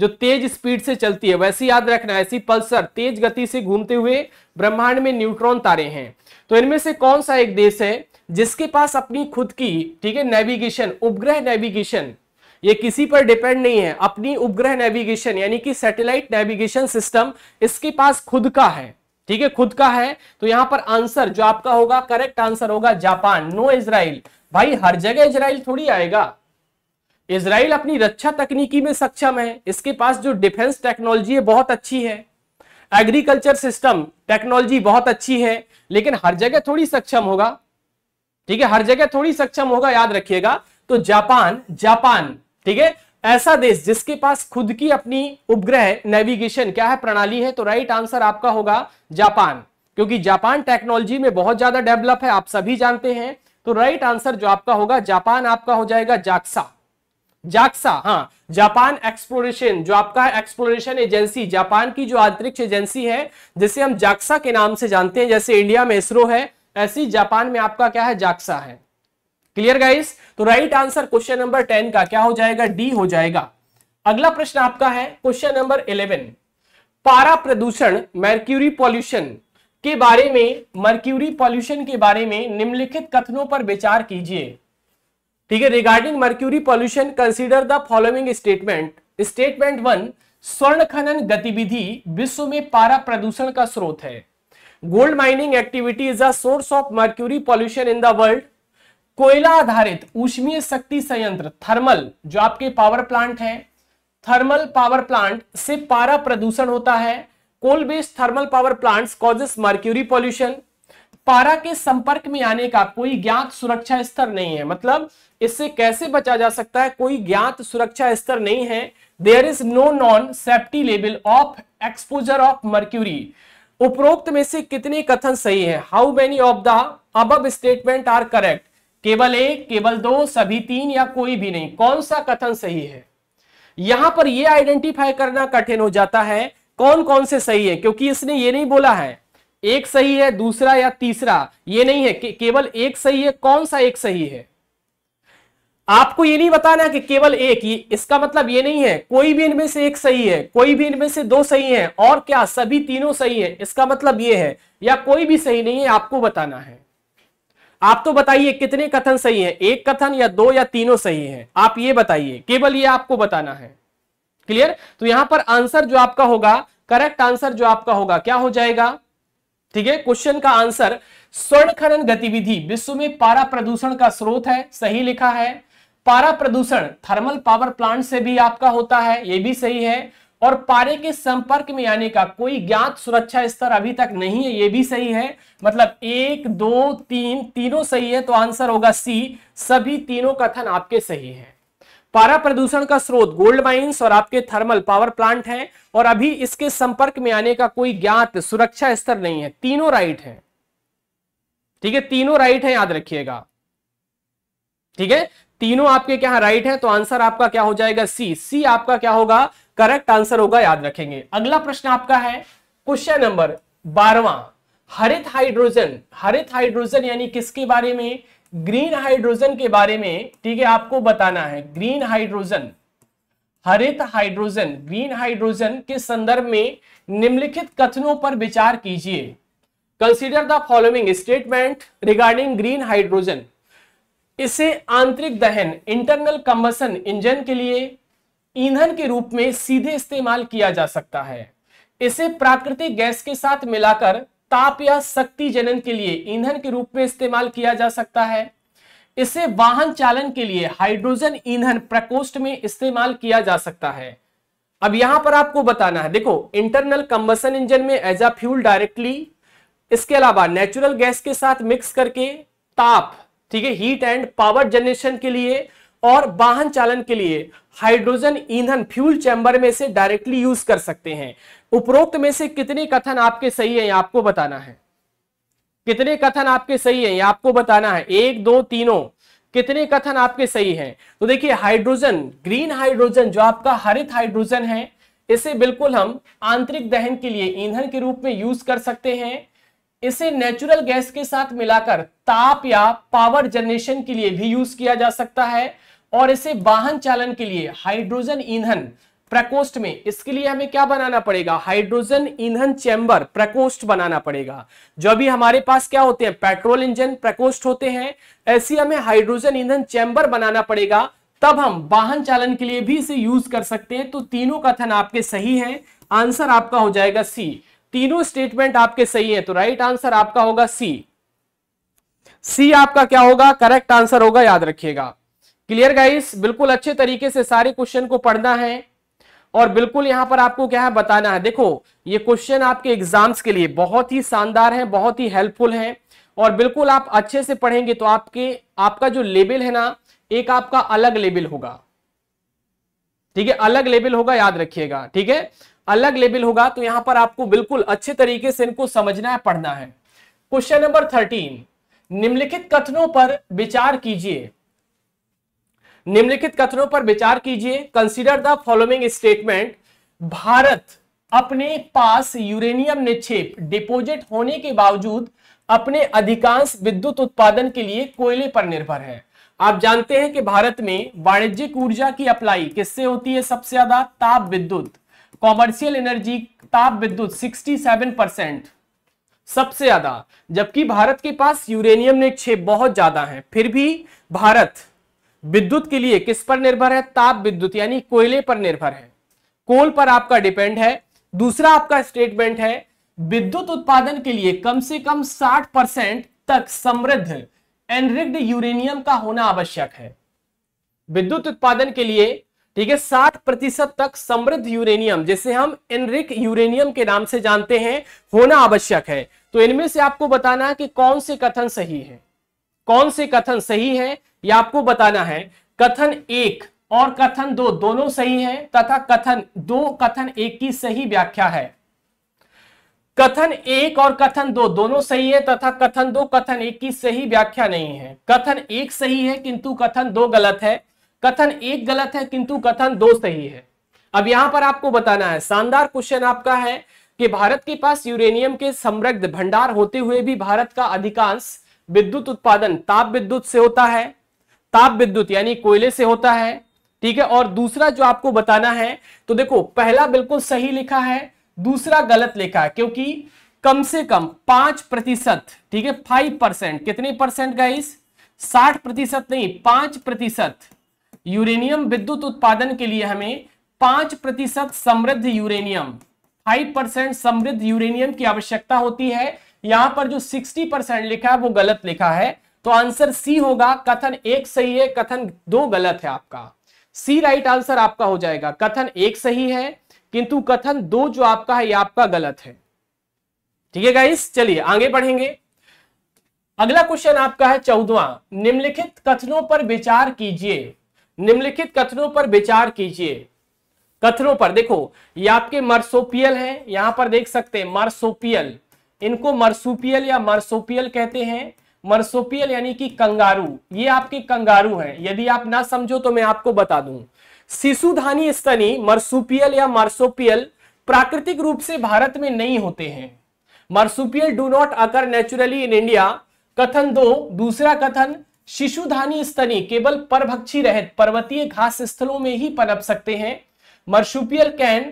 जो तेज स्पीड से चलती है वैसे याद रखना ऐसी पल्सर तेज गति से घूमते हुए ब्रह्मांड में न्यूट्रॉन तारे हैं तो इनमें से कौन सा एक देश है जिसके पास अपनी खुद की ठीक है नेविगेशन उपग्रह नेविगेशन ये किसी पर डिपेंड नहीं है अपनी उपग्रह नेविगेशन यानी कि सैटेलाइट नेविगेशन सिस्टम इसके पास खुद का है ठीक है खुद का है तो यहां पर आंसर जो आपका होगा करेक्ट आंसर होगा जापान नो इसराइल भाई हर जगह इसराइल थोड़ी आएगा इसराइल अपनी रक्षा तकनीकी में सक्षम है इसके पास जो डिफेंस टेक्नोलॉजी है बहुत अच्छी है एग्रीकल्चर सिस्टम टेक्नोलॉजी बहुत अच्छी है लेकिन हर जगह थोड़ी सक्षम होगा ठीक है हर जगह थोड़ी सक्षम होगा याद रखिएगा तो जापान जापान ठीक है ऐसा देश जिसके पास खुद की अपनी उपग्रह नेविगेशन क्या है प्रणाली है तो राइट आंसर आपका होगा जापान क्योंकि जापान टेक्नोलॉजी में बहुत ज्यादा डेवलप है आप सभी जानते हैं तो राइट आंसर जो आपका होगा जापान आपका हो जाएगा जाक्सा जाक्सा हाँ जापान एक्सप्लोरेशन जो आपका एक्सप्लोरेशन एजेंसी जापान की जो अंतरिक्ष एजेंसी है जिसे हम जाक्सा के नाम से जानते हैं जैसे इंडिया में इसरो है ऐसी जापान में आपका क्या है जाक्सा है क्लियर गाइस तो right answer question number ten का क्या हो जाएगा डी हो जाएगा अगला प्रश्न आपका है क्वेश्चन नंबर इलेवन पारा प्रदूषण मर्क्यूरी पॉल्यूशन के बारे में मर्क्यूरी पॉल्यूशन के बारे में निम्नलिखित कथनों पर विचार कीजिए ठीक है regarding mercury pollution consider the following statement statement one स्वर्ण खनन गतिविधि विश्व में पारा प्रदूषण का स्रोत है gold mining activity is a source of mercury pollution in the world कोयला आधारित ऊष्मीय शक्ति संयंत्र थर्मल जो आपके पावर प्लांट है थर्मल पावर प्लांट से पारा प्रदूषण होता है coal based thermal power plants causes mercury pollution पारा के संपर्क में आने का कोई ज्ञात सुरक्षा स्तर नहीं है मतलब इससे कैसे बचा जा सकता है कोई ज्ञात सुरक्षा स्तर नहीं है there is no non safety level of exposure of mercury उपरोक्त में से कितने कथन सही है how many of the above statement are correct केवल एक केवल दो सभी तीन या कोई भी नहीं कौन सा कथन सही है यहां पर यह आइडेंटिफाई करना कठिन हो जाता है कौन कौन से सही है क्योंकि इसने ये नहीं बोला है एक सही है दूसरा या तीसरा ये नहीं है के, केवल एक सही है कौन सा एक सही है आपको ये नहीं बताना कि केवल एक ही इसका मतलब ये नहीं है कोई भी इनमें से एक सही है कोई भी इनमें से दो सही है और क्या सभी तीनों सही है इसका मतलब ये है या कोई भी सही नहीं है आपको बताना है आप तो बताइए कितने कथन सही हैं एक कथन या दो या तीनों सही हैं आप ये बताइए केवल ये आपको बताना है क्लियर तो यहां पर आंसर जो आपका होगा करेक्ट आंसर जो आपका होगा क्या हो जाएगा ठीक है क्वेश्चन का आंसर स्वर्ण खनन गतिविधि विश्व में पारा प्रदूषण का स्रोत है सही लिखा है पारा प्रदूषण थर्मल पावर प्लांट से भी आपका होता है यह भी सही है और पारे के संपर्क में आने का कोई ज्ञात सुरक्षा स्तर अभी तक नहीं है यह भी सही है मतलब एक दो तीन तीनों सही है तो आंसर होगा सी सभी तीनों कथन आपके सही है पारा प्रदूषण का स्रोत गोल्ड माइंस और आपके थर्मल पावर प्लांट है और अभी इसके संपर्क में आने का कोई ज्ञात सुरक्षा स्तर नहीं है तीनों राइट है ठीक है तीनों राइट है याद रखिएगा ठीक है तीनों आपके क्या राइट है तो आंसर आपका क्या हो जाएगा सी सी आपका क्या होगा करेक्ट आंसर होगा याद रखेंगे अगला प्रश्न आपका है क्वेश्चन नंबर बारवा हरित हाइड्रोजन हरित हाइड्रोजन यानी किसके बारे में ग्रीन हाइड्रोजन के बारे में ठीक है आपको बताना है ग्रीन हाइड्रोजन हरित हाइड्रोजन ग्रीन हाइड्रोजन के संदर्भ में निम्नलिखित कथनों पर विचार कीजिए consider the following statement regarding green hydrogen इसे आंतरिक दहन इंटरनल कंबसन इंजन के लिए ईंधन के रूप में सीधे इस्तेमाल किया जा सकता है इसे प्राकृतिक गैस के साथ मिलाकर ताप या शक्ति जनन के लिए ईंधन के रूप में इस्तेमाल किया जा सकता है इसे वाहन चालन के लिए हाइड्रोजन ईंधन प्रकोष्ठ में इस्तेमाल किया जा सकता है अब यहां पर आपको बताना है देखो इंटरनल कंबसन इंजन में एज अ फ्यूल डायरेक्टली इसके अलावा नेचुरल गैस के साथ मिक्स करके ताप ठीक है हीट एंड पावर जनरेशन के लिए और वाहन चालन के लिए हाइड्रोजन ईंधन फ्यूल चैंबर में से डायरेक्टली यूज कर सकते हैं उपरोक्त में से कितने कथन आपके सही है आपको बताना है कितने कथन आपके सही है आपको बताना है एक दो तीनों कितने कथन आपके सही हैं तो देखिए हाइड्रोजन ग्रीन हाइड्रोजन जो आपका हरित हाइड्रोजन है इसे बिल्कुल हम आंतरिक दहन के लिए ईंधन के रूप में यूज कर सकते हैं इसे नेचुरल गैस के साथ मिलाकर ताप या पावर जनरेशन के लिए भी यूज किया जा सकता है और इसे वाहन चालन के लिए हाइड्रोजन ईंधन प्रकोष्ठ में इसके लिए हमें क्या बनाना पड़ेगा हाइड्रोजन ईंधन चैम्बर प्रकोष्ठ बनाना पड़ेगा जो भी हमारे पास क्या होते हैं पेट्रोल इंजन प्रकोष्ठ होते हैं ऐसे हमें हाइड्रोजन ईंधन चैम्बर बनाना पड़ेगा तब हम वाहन चालन के लिए भी इसे यूज कर सकते हैं तो तीनों कथन आपके सही है आंसर आपका हो जाएगा सी तीनों स्टेटमेंट आपके सही है तो राइट आंसर आपका होगा सी सी आपका क्या होगा करेक्ट आंसर होगा याद रखिएगा क्लियर गाइस बिल्कुल अच्छे तरीके से सारे क्वेश्चन को पढ़ना है और बिल्कुल यहां पर आपको क्या है बताना है देखो ये क्वेश्चन आपके एग्जाम्स के लिए बहुत ही शानदार है बहुत ही हेल्पफुल है और बिल्कुल आप अच्छे से पढ़ेंगे तो आपके आपका जो लेवल है ना एक आपका अलग लेवल होगा ठीक है अलग लेवल होगा याद रखिएगा ठीक है अलग लेवल होगा तो यहां पर आपको बिल्कुल अच्छे तरीके से इनको समझना है पढ़ना है क्वेश्चन नंबर थर्टीन निम्नलिखित कथनों पर विचार कीजिए निम्नलिखित कथनों पर विचार कीजिए कंसीडर द फॉलोइंग स्टेटमेंट भारत अपने पास यूरेनियम निक्षेप डिपोजिट होने के बावजूद अपने अधिकांश विद्युत उत्पादन के लिए कोयले पर निर्भर है आप जानते हैं कि भारत में वाणिज्यिक ऊर्जा की अप्लाई किससे होती है सबसे ज्यादा ताप विद्युत कॉमर्शियल एनर्जी ताप विद्युत 67 परसेंट सबसे ज्यादा जबकि भारत के पास यूरेनियम निक्षेप बहुत ज्यादा है फिर भी भारत विद्युत के लिए किस पर निर्भर है ताप विद्युत यानी कोयले पर निर्भर है कोल पर आपका डिपेंड है दूसरा आपका स्टेटमेंट है विद्युत उत्पादन के लिए कम से कम 60 परसेंट तक समृद्ध एनरिग्ड यूरेनियम का होना आवश्यक है विद्युत उत्पादन के लिए ठीक है 60 प्रतिशत तक समृद्ध यूरेनियम जिसे हम एनरिक यूरेनियम के नाम से जानते हैं होना आवश्यक है तो इनमें से आपको बताना कि कौन से कथन सही है कौन से कथन सही है ये आपको बताना है कथन एक और कथन दो दोनों सही है तथा कथन दो कथन एक की सही व्याख्या है कथन एक और कथन दो दोनों सही है तथा कथन दो कथन एक की सही व्याख्या नहीं है कथन एक सही है किंतु कथन दो गलत है कथन एक गलत है किंतु कथन दो सही है अब यहां पर आपको बताना है शानदार क्वेश्चन आपका है कि भारत के पास यूरेनियम के समृद्ध भंडार होते हुए भी भारत का अधिकांश विद्युत उत्पादन ताप विद्युत से होता है ताप विद्युत यानी कोयले से होता है ठीक है और दूसरा जो आपको बताना है तो देखो पहला बिल्कुल सही लिखा है दूसरा गलत लिखा है क्योंकि कम से कम पांच प्रतिशत ठीक है फाइव परसेंट कितने परसेंट इस साठ प्रतिशत नहीं पांच प्रतिशत यूरेनियम विद्युत उत्पादन के लिए हमें पांच प्रतिशत समृद्ध यूरेनियम फाइव परसेंट समृद्ध यूरेनियम की आवश्यकता होती है यहां पर जो सिक्सटी परसेंट लिखा है वो गलत लिखा है तो आंसर सी होगा कथन एक सही है कथन दो गलत है आपका सी राइट आंसर आपका हो जाएगा कथन एक सही है किंतु कथन दो जो आपका है ये आपका गलत है ठीक है गाइस चलिए आगे बढ़ेंगे अगला क्वेश्चन आपका है चौदवा निम्नलिखित कथनों पर विचार कीजिए निम्नलिखित कथनों पर विचार कीजिए कथनों पर देखो ये आपके मर्सोपियल हैं यहां पर देख सकते हैं मर्सोपियल इनको मर्सुपियल या मर्सोपियल कहते हैं मर्सोपियल यानी कि कंगारू ये आपके कंगारू हैं यदि आप ना समझो तो मैं आपको बता दूं शिशुधानी स्तनी मर्सुपियल या मार्सोपियल प्राकृतिक रूप से भारत में नहीं होते हैं marsupial do not occur naturally in India कथन दो दूसरा कथन शिशुधानी स्तनी केवल परभक्षी रहित पर्वतीय घास स्थलों में ही पनप सकते हैं marsupial can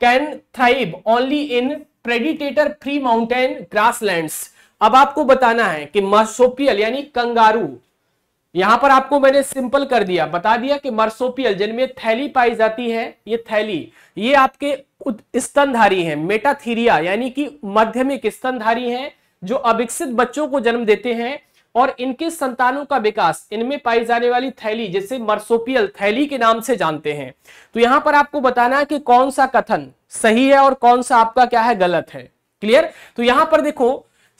can thrive only in predator free mountain grasslands अब आपको बताना है कि मर्सोपियल यानी कंगारू यहां पर आपको मैंने सिंपल कर दिया बता दिया कि मर्सोपियल जिनमें थैली पाई जाती है ये थैली ये आपके स्तनधारी है मेटाथीरिया यानी कि मध्यमिक स्तनधारी है जो अविकसित बच्चों को जन्म देते हैं और इनके संतानों का विकास इनमें पाई जाने वाली थैली जिसे मर्सोपियल थैली के नाम से जानते हैं तो यहां पर आपको बताना है कि कौन सा कथन सही है और कौन सा आपका क्या है गलत है क्लियर तो यहां पर देखो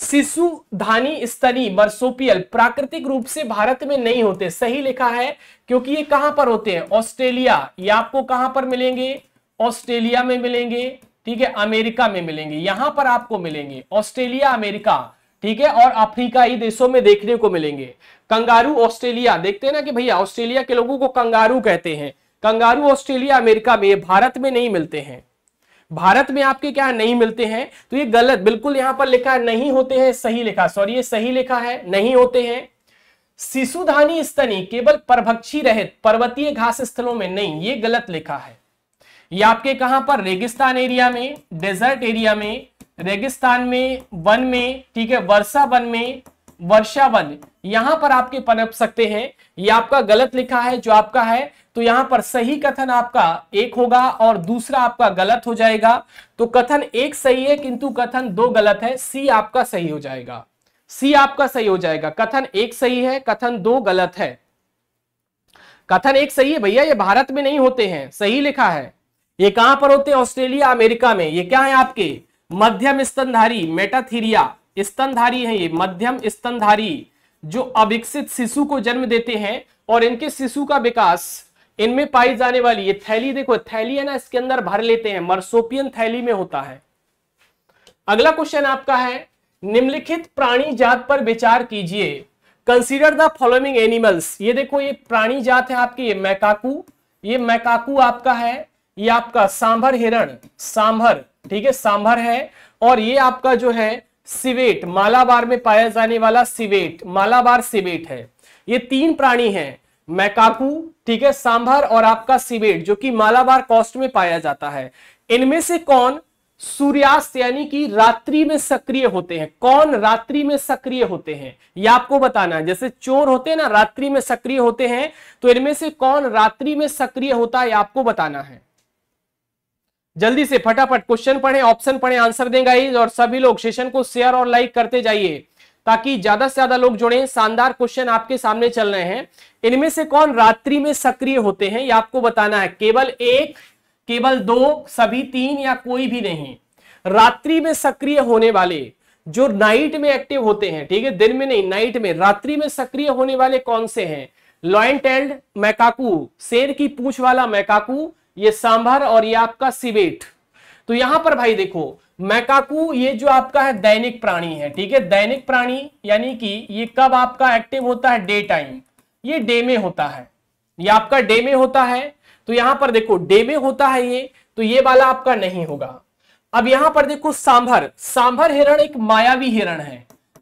शिशु धानी स्तनी मर्सोपियल प्राकृतिक रूप से भारत में नहीं होते सही लिखा है क्योंकि ये कहां पर होते हैं ऑस्ट्रेलिया ये आपको कहां पर मिलेंगे ऑस्ट्रेलिया में मिलेंगे ठीक है अमेरिका में मिलेंगे यहां पर आपको मिलेंगे ऑस्ट्रेलिया अमेरिका ठीक है और अफ्रीकाई देशों में देखने को मिलेंगे कंगारू ऑस्ट्रेलिया देखते हैं ना कि भैया ऑस्ट्रेलिया के लोगों को कंगारू कहते हैं कंगारू ऑस्ट्रेलिया अमेरिका में भारत में नहीं मिलते हैं भारत में आपके क्या नहीं मिलते हैं तो ये गलत बिल्कुल यहां पर लिखा नहीं होते हैं सही लिखा सॉरी ये सही लिखा है नहीं होते हैं शिशुधानी स्तनी केवल परभक्षी रहित पर्वतीय घास स्थलों में नहीं ये गलत लिखा है ये आपके कहां पर रेगिस्तान एरिया में डेजर्ट एरिया में रेगिस्तान में वन में ठीक है वर्षा वन में वर्षा वन यहां पर आपके पनप सकते हैं ये आपका गलत लिखा है जो आपका है तो यहां पर सही कथन आपका एक होगा और दूसरा आपका गलत हो जाएगा तो कथन एक सही है किंतु कथन दो गलत है सी आपका सही हो जाएगा सी आपका सही हो जाएगा कथन एक सही है कथन दो गलत है कथन एक सही है भैया ये भारत में नहीं होते हैं सही लिखा है ये कहां पर होते हैं ऑस्ट्रेलिया अमेरिका में ये क्या है आपके मध्यम स्तनधारी मेटाथीरिया स्तनधारी है ये मध्यम स्तनधारी जो अविकसित शिशु को जन्म देते हैं और इनके शिशु का विकास इनमें पाई जाने वाली ये थैली देखो थैली है ना इसके अंदर भर लेते हैं मर्सोपियन थैली में होता है अगला क्वेश्चन आपका है निम्नलिखित प्राणी जात पर विचार कीजिए कंसीडर द फॉलोइंग एनिमल्स ये देखो ये प्राणी जात है आपकी ये मैकाकू ये मैकाकू आपका है ये आपका सांभर हिरण सांभर ठीक है सांभर है और ये आपका जो है सिवेट मालाबार में पाया जाने वाला सिवेट मालाबार सिवेट है ये तीन प्राणी हैं मैकाकू ठीक है सांभर और आपका सीवेट जो कि मालाबार कॉस्ट में पाया जाता है इनमें से कौन सूर्यास्त यानी कि रात्रि में सक्रिय होते हैं कौन रात्रि में सक्रिय होते हैं यह आपको बताना है जैसे चोर होते हैं ना रात्रि में सक्रिय होते हैं तो इनमें से कौन रात्रि में सक्रिय होता है आपको बताना है जल्दी से फटाफट क्वेश्चन पढ़े ऑप्शन पढ़े आंसर देंगे और सभी लोग सेशन को शेयर और लाइक करते जाइए ताकि ज्यादा से ज्यादा लोग जुड़े शानदार क्वेश्चन आपके सामने चल रहे हैं इनमें से कौन रात्रि में सक्रिय होते हैं ये आपको बताना है केवल एक केवल दो सभी तीन या कोई भी नहीं रात्रि में सक्रिय होने वाले जो नाइट में एक्टिव होते हैं ठीक है दिन में नहीं नाइट में रात्रि में सक्रिय होने वाले कौन से हैं लॉयन टेल्ड मैकाकू शेर की पूछ वाला मैकाकू ये सांभर और ये आपका सिवेट तो यहां पर भाई देखो मैकाकू ये जो आपका है दैनिक प्राणी है ठीक है दैनिक प्राणी यानी कि ये कब आपका एक्टिव होता है डे टाइम ये डे में होता है ये आपका डे में होता है तो यहां पर देखो डे में होता है ये तो ये वाला आपका नहीं होगा अब यहां पर देखो सांभर सांभर हिरण एक मायावी हिरण है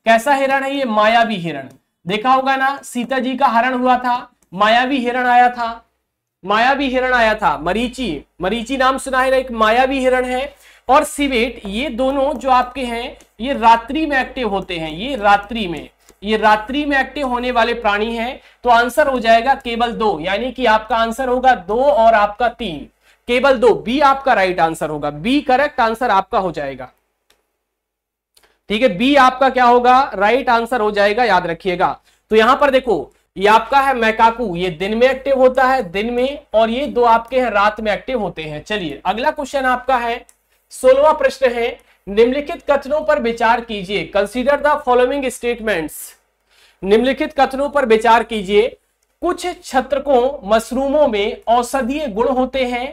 कैसा हिरण है ये मायावी हिरण देखा होगा ना सीता जी का हरण हुआ था मायावी हिरण आया था मायावी हिरण आया था मरीची मरीची नाम सुना है ना एक मायावी हिरण है और सिवेट ये दोनों जो आपके हैं ये रात्रि में एक्टिव होते हैं ये रात्रि में ये रात्रि में एक्टिव होने वाले प्राणी हैं तो आंसर हो जाएगा केवल दो यानी कि आपका आंसर होगा दो और आपका तीन केवल दो बी आपका राइट आंसर होगा बी करेक्ट आंसर आपका हो जाएगा ठीक है बी आपका क्या होगा राइट आंसर हो जाएगा याद रखिएगा तो यहां पर देखो ये आपका है मैकाकू ये दिन में एक्टिव होता है दिन में और ये दो आपके हैं रात में एक्टिव होते हैं चलिए अगला क्वेश्चन आपका है सोलवा प्रश्न है निम्नलिखित कथनों पर विचार कीजिए कंसीडर द फॉलोइंग स्टेटमेंट्स निम्नलिखित कथनों पर विचार कीजिए कुछ छत्रकों मशरूमों में औषधीय गुण होते हैं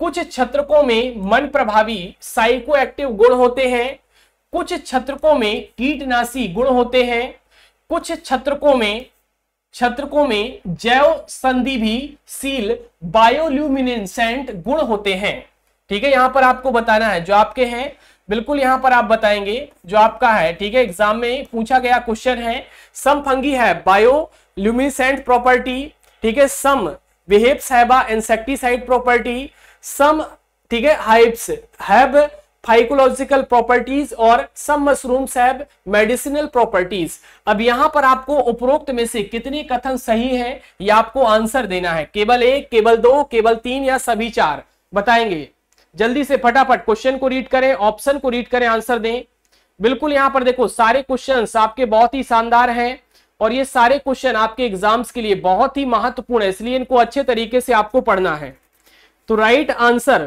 कुछ छत्रकों में मन प्रभावी साइको एक्टिव गुण होते हैं कुछ छत्रकों में कीटनाशी गुण होते हैं कुछ छत्रकों में छत्रकों में जैव संधि भी सील बायोल्यूमिनेसेंट गुण होते हैं ठीक है यहां पर आपको बताना है जो आपके हैं बिल्कुल यहाँ पर आप बताएंगे जो आपका है ठीक है एग्जाम में पूछा गया क्वेश्चन है सम फंगी है बायो ल्यूमिसेंट प्रॉपर्टी ठीक है सम विहेप्स हैबा इंसेक्टिसाइड प्रॉपर्टी सम ठीक है हाइप्स हैब फाइकोलॉजिकल प्रॉपर्टीज और some mushrooms have medicinal properties अब यहां पर आपको उपरोक्त में से कितने कथन सही है यह आपको आंसर देना है केवल एक केवल दो केवल तीन या सभी चार बताएंगे जल्दी से फटाफट क्वेश्चन को रीड करें ऑप्शन को रीड करें आंसर दें बिल्कुल यहां पर देखो सारे क्वेश्चन आपके बहुत ही शानदार हैं और ये सारे क्वेश्चन आपके एग्जाम्स के लिए बहुत ही महत्वपूर्ण है इसलिए इनको अच्छे तरीके से आपको पढ़ना है तो राइट आंसर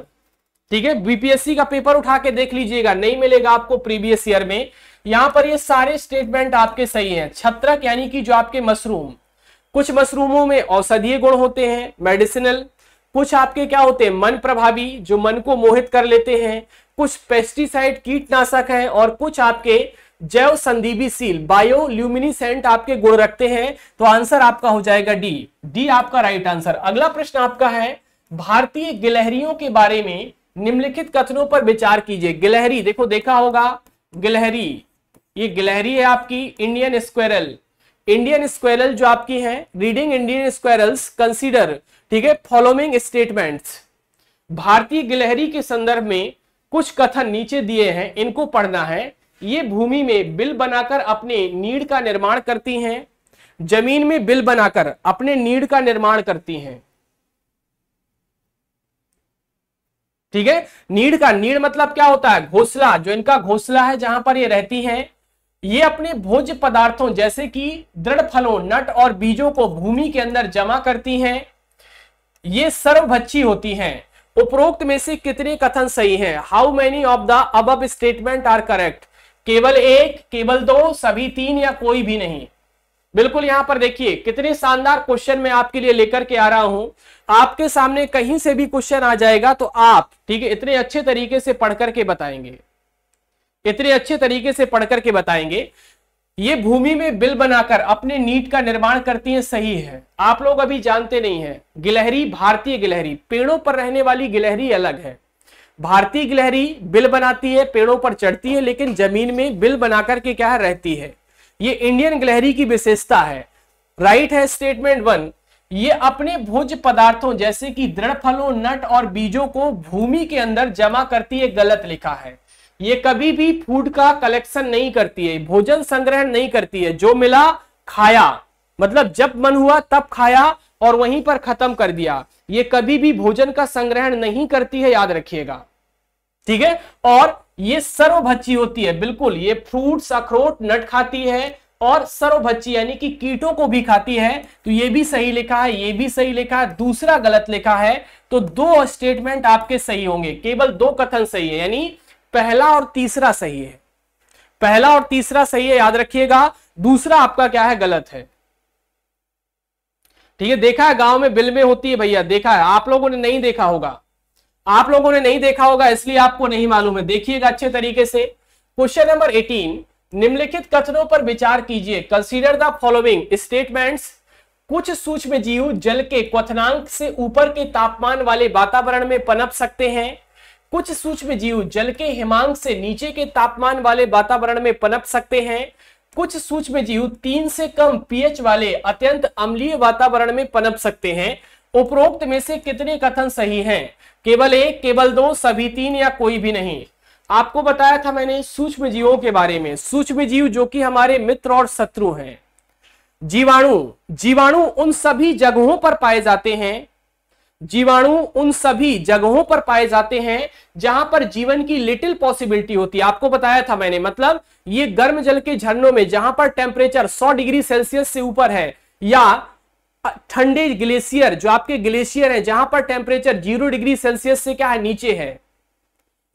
ठीक है बीपीएससी का पेपर उठा के देख लीजिएगा नहीं मिलेगा आपको प्रीवियस ईयर में यहां पर ये सारे स्टेटमेंट आपके सही हैं छत्रक यानी कि जो आपके मशरूम कुछ मशरूमों में औषधीय गुण होते हैं मेडिसिनल कुछ आपके क्या होते हैं मन प्रभावी जो मन को मोहित कर लेते हैं कुछ पेस्टिसाइड कीटनाशक है और कुछ आपके जैव संदीपी सील बायोल्यूमिनिसेंट आपके गुण रखते हैं तो आंसर आपका हो जाएगा डी डी आपका राइट आंसर अगला प्रश्न आपका है भारतीय गिलहरियों के बारे में निम्नलिखित कथनों पर विचार कीजिए गिलहरी देखो देखा होगा गिलहरी ये गिलहरी है आपकी इंडियन स्क्वेरल इंडियन स्क्वेरल जो आपकी है रीडिंग इंडियन स्क्वेरल्स कंसीडर ठीक है फॉलोइंग स्टेटमेंट्स भारतीय गिलहरी के संदर्भ में कुछ कथन नीचे दिए हैं इनको पढ़ना है ये भूमि में बिल बनाकर अपने नीड का निर्माण करती हैं जमीन में बिल बनाकर अपने नीड का निर्माण करती हैं ठीक है नीड का नीड मतलब क्या होता है घोसला जो इनका घोसला है जहां पर ये रहती हैं ये अपने भोज्य पदार्थों जैसे कि दृढ़ फलों नट और बीजों को भूमि के अंदर जमा करती हैं ये सर्वभच्छी होती हैं उपरोक्त में से कितने कथन सही हैं how many of the above statement are correct केवल एक केवल दो सभी तीन या कोई भी नहीं बिल्कुल यहां पर देखिए कितने शानदार क्वेश्चन मैं आपके लिए लेकर के आ रहा हूं आपके सामने कहीं से भी क्वेश्चन आ जाएगा तो आप ठीक है इतने अच्छे तरीके से पढ़कर के बताएंगे इतने अच्छे तरीके से पढ़कर के बताएंगे ये भूमि में बिल बनाकर अपने नीट का निर्माण करती हैं सही है आप लोग अभी जानते नहीं हैं गिलहरी भारतीय गिलहरी पेड़ों पर रहने वाली गिलहरी अलग है भारतीय गिलहरी बिल बनाती है पेड़ों पर चढ़ती है लेकिन जमीन में बिल बनाकर के क्या रहती है ये इंडियन गिलहरी की विशेषता है राइट है स्टेटमेंट वन ये अपने भोज पदार्थों जैसे कि दृढ़ फलों नट और बीजों को भूमि के अंदर जमा करती है गलत लिखा है ये कभी भी फूड का कलेक्शन नहीं करती है भोजन संग्रहण नहीं करती है जो मिला खाया मतलब जब मन हुआ तब खाया और वहीं पर खत्म कर दिया ये कभी भी भोजन का संग्रहण नहीं करती है याद रखिएगा ठीक है और ये सर्वभक्षी होती है बिल्कुल ये फ्रूट्स अखरोट नट खाती है और सर्वभक्षी यानी कि कीटों को भी खाती है तो ये भी सही लिखा है ये भी सही लिखा है दूसरा गलत लिखा है तो दो स्टेटमेंट आपके सही होंगे केवल दो कथन सही है यानी पहला और तीसरा सही है पहला और तीसरा सही है याद रखिएगा दूसरा आपका क्या है गलत है ठीक है देखा है गांव में बिल में होती है भैया देखा है आप लोगों ने नहीं देखा होगा आप लोगों ने नहीं देखा होगा इसलिए आपको नहीं मालूम है देखिएगा अच्छे तरीके से क्वेश्चन नंबर 18 निम्नलिखित कथनों पर विचार कीजिए कंसीडर द फॉलोइंग स्टेटमेंट्स कुछ सूक्ष्म जीव जल के क्वनांक से ऊपर के तापमान वाले वातावरण में पनप सकते हैं कुछ सूक्ष्म जीव जल के हिमांक से नीचे के तापमान वाले वातावरण में पनप सकते हैं कुछ सूक्ष्म जीव तीन से कम पीएच वाले अत्यंत अम्लीय वातावरण में पनप सकते हैं उपरोक्त में से कितने कथन सही हैं केवल एक केवल दो सभी तीन या कोई भी नहीं आपको बताया था मैंने सूक्ष्म जीवों के बारे में सूक्ष्म जीव जो कि हमारे मित्र और शत्रु हैं जीवाणु जीवाणु उन सभी जगहों पर पाए जाते हैं जीवाणु उन सभी जगहों पर पाए जाते हैं जहां पर जीवन की लिटिल पॉसिबिलिटी होती है आपको बताया था मैंने मतलब ये गर्म जल के झरनों में जहां पर टेम्परेचर 100 डिग्री सेल्सियस से ऊपर है या ठंडे ग्लेशियर जो आपके ग्लेशियर हैं जहां पर टेम्परेचर जीरो डिग्री सेल्सियस से क्या है नीचे है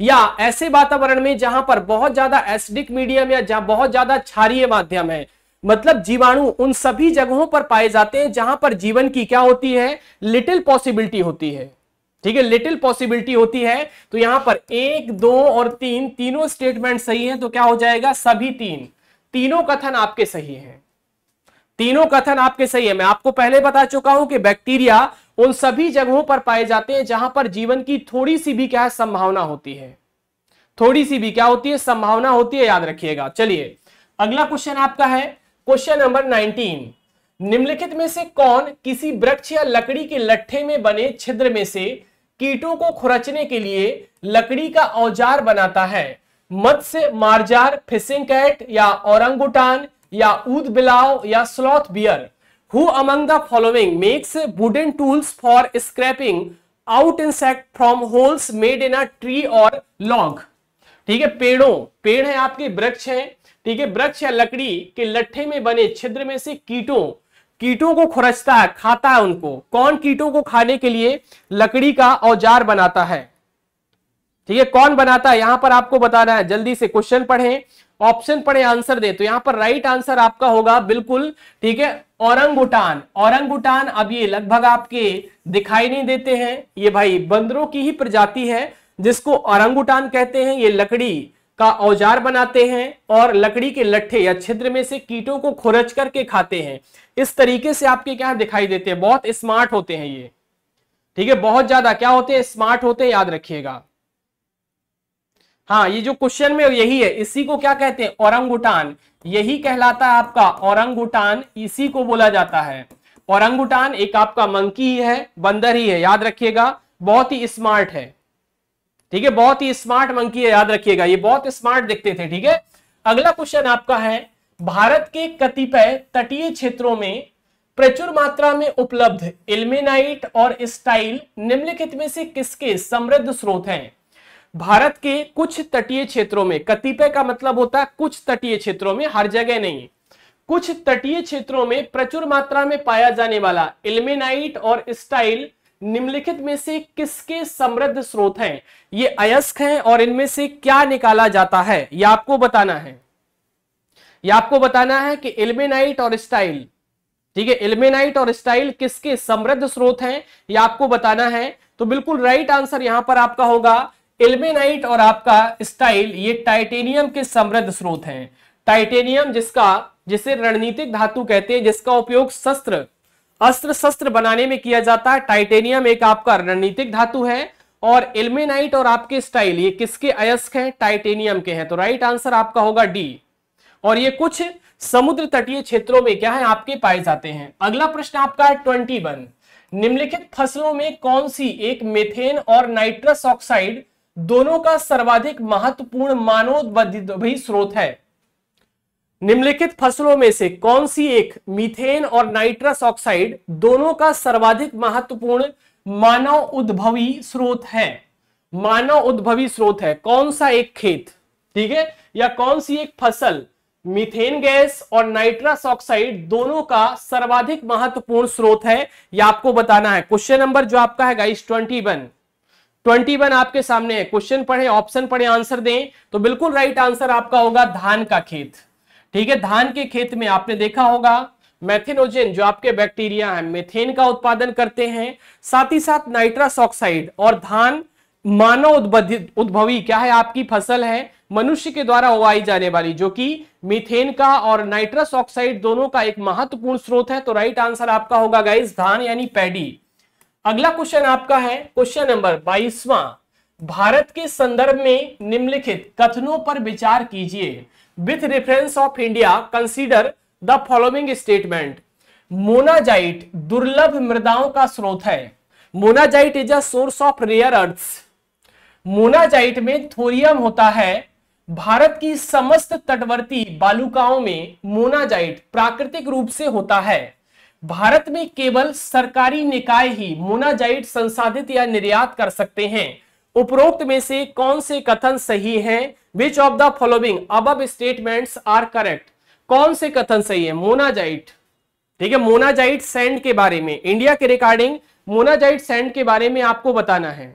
या ऐसे वातावरण में जहां पर बहुत ज्यादा एसिडिक मीडियम या जहां बहुत ज्यादा क्षारीय माध्यम है मतलब जीवाणु उन सभी जगहों पर पाए जाते हैं जहां पर जीवन की क्या होती है लिटिल पॉसिबिलिटी होती है ठीक है लिटिल पॉसिबिलिटी होती है तो यहां पर एक दो और तीन तीनों स्टेटमेंट सही है तो क्या हो जाएगा सभी तीन तीनों कथन आपके सही है तीनों कथन आपके सही है मैं आपको पहले बता चुका हूं कि बैक्टीरिया उन सभी जगहों पर पाए जाते हैं जहां पर जीवन की थोड़ी सी भी क्या है संभावना होती है थोड़ी सी भी क्या होती है संभावना होती है याद रखिएगा चलिए अगला क्वेश्चन आपका है क्वेश्चन नंबर नाइनटीन निम्नलिखित में से कौन किसी वृक्ष या लकड़ी के लट्ठे में बने छिद्र में से कीटों को खुरचने के लिए लकड़ी का औजार बनाता है मत्स्य मार्जार फिशिंग कैट या औरंगुटान या ऊद बिलाव या sloth bear who among the following makes wooden tools for scraping out insect from holes made in a tree और लॉन्ग ठीक है पेड़ों पेड़ है आपके वृक्ष हैं ठीक है वृक्ष या लकड़ी के लट्ठे में बने छिद्र में से कीटों कीटों को खुरचता है खाता है उनको कौन कीटों को खाने के लिए लकड़ी का औजार बनाता है ठीक है कौन बनाता है यहां पर आपको बताना है जल्दी से क्वेश्चन पढ़ें ऑप्शन पढ़े आंसर दे तो यहां पर राइट आंसर आपका होगा बिल्कुल ठीक है औरंगुटान औरंगुटान अब ये लगभग आपके दिखाई नहीं देते हैं ये भाई बंदरों की ही प्रजाति है जिसको औरंगुटान कहते हैं ये लकड़ी का औजार बनाते हैं और लकड़ी के लट्ठे या छिद्र में से कीटों को खुरच करके खाते हैं इस तरीके से आपके क्या दिखाई देते हैं बहुत स्मार्ट होते हैं ये ठीक है बहुत ज्यादा क्या होते हैं स्मार्ट होते हैं याद रखिएगा हाँ ये जो क्वेश्चन में यही है इसी को क्या कहते हैं औरंगुटान यही कहलाता है आपका औरंगुटान इसी को बोला जाता है औरंगुटान एक आपका मंकी ही है बंदर ही है याद रखिएगा बहुत ही स्मार्ट है ठीक है बहुत ही स्मार्ट मंकी है याद रखिएगा ये बहुत स्मार्ट दिखते थे ठीक है अगला क्वेश्चन आपका है भारत के कतिपय तटीय क्षेत्रों में प्रचुर मात्रा में उपलब्ध इल्मेनाइट और स्टाइल निम्नलिखित में से किसके समृद्ध स्रोत हैं भारत के कुछ तटीय क्षेत्रों में कतिपय का मतलब होता है कुछ तटीय क्षेत्रों में हर जगह नहीं कुछ तटीय क्षेत्रों में प्रचुर मात्रा में पाया जाने वाला इल्मेनाइट और स्टाइल निम्नलिखित में से किसके समृद्ध स्रोत हैं ये अयस्क हैं और इनमें से क्या निकाला जाता है ये आपको बताना है ये आपको बताना है कि एलमेनाइट और स्टाइल ठीक है एलमेनाइट और स्टाइल किसके समृद्ध स्रोत हैं ये आपको बताना है तो बिल्कुल राइट आंसर यहां पर आपका होगा एलमेनाइट और आपका स्टाइल ये टाइटेनियम के समृद्ध स्रोत हैं टाइटेनियम जिसका जिसे रणनीतिक धातु कहते हैं जिसका उपयोग शस्त्र अस्त्र शस्त्र बनाने में किया जाता है टाइटेनियम एक आपका रणनीतिक धातु है और एलमेनाइट और आपके स्टाइल ये किसके अयस्क हैं टाइटेनियम के हैं तो राइट आंसर आपका होगा डी और ये कुछ समुद्र तटीय क्षेत्रों में क्या है आपके पाए जाते हैं अगला प्रश्न आपका है ट्वेंटी वन निम्नलिखित फसलों में कौन सी एक मेथेन और नाइट्रस ऑक्साइड दोनों का सर्वाधिक महत्वपूर्ण मानव स्रोत है निम्नलिखित फसलों में से कौन सी एक मीथेन और नाइट्रस ऑक्साइड दोनों का सर्वाधिक महत्वपूर्ण मानव उद्भवी स्रोत है मानव उद्भवी स्रोत है कौन सा एक खेत ठीक है या कौन सी एक फसल मीथेन गैस और नाइट्रस ऑक्साइड दोनों का सर्वाधिक महत्वपूर्ण स्रोत है यह आपको बताना है क्वेश्चन नंबर जो आपका है guys twenty one twenty one आपके सामने है क्वेश्चन पढ़े ऑप्शन पढ़े आंसर दें तो बिल्कुल राइट आंसर आपका होगा धान का खेत ठीक है धान के खेत में आपने देखा होगा मैथिनोजेन जो आपके बैक्टीरिया है मेथेन का उत्पादन करते हैं साथ ही साथ नाइट्रस ऑक्साइड और धान मानव उद्भवी क्या है आपकी फसल है मनुष्य के द्वारा उगाई जाने वाली जो कि मीथेन का और नाइट्रस ऑक्साइड दोनों का एक महत्वपूर्ण स्रोत है तो राइट आंसर आपका होगा गाइस धान यानी पैडी अगला क्वेश्चन आपका है क्वेश्चन नंबर बाईसवा भारत के संदर्भ में निम्नलिखित कथनों पर विचार कीजिए with reference of India consider the following statement monazite दुर्लभ मृदाओं का स्रोत है monazite is a source of rare earth monazite में थोरियम होता है भारत की समस्त तटवर्ती बालुकाओं में मोनाजाइट प्राकृतिक रूप से होता है भारत में केवल सरकारी निकाय ही मोनाजाइट संसाधित या निर्यात कर सकते हैं उपरोक्त में से कौन से कथन सही है which of the following above statements are correct कौन से कथन सही है मोनाजाइट ठीक है मोनाजाइट सैंड के बारे में इंडिया के रिकॉर्डिंग मोनाजाइट सैंड के बारे में आपको बताना है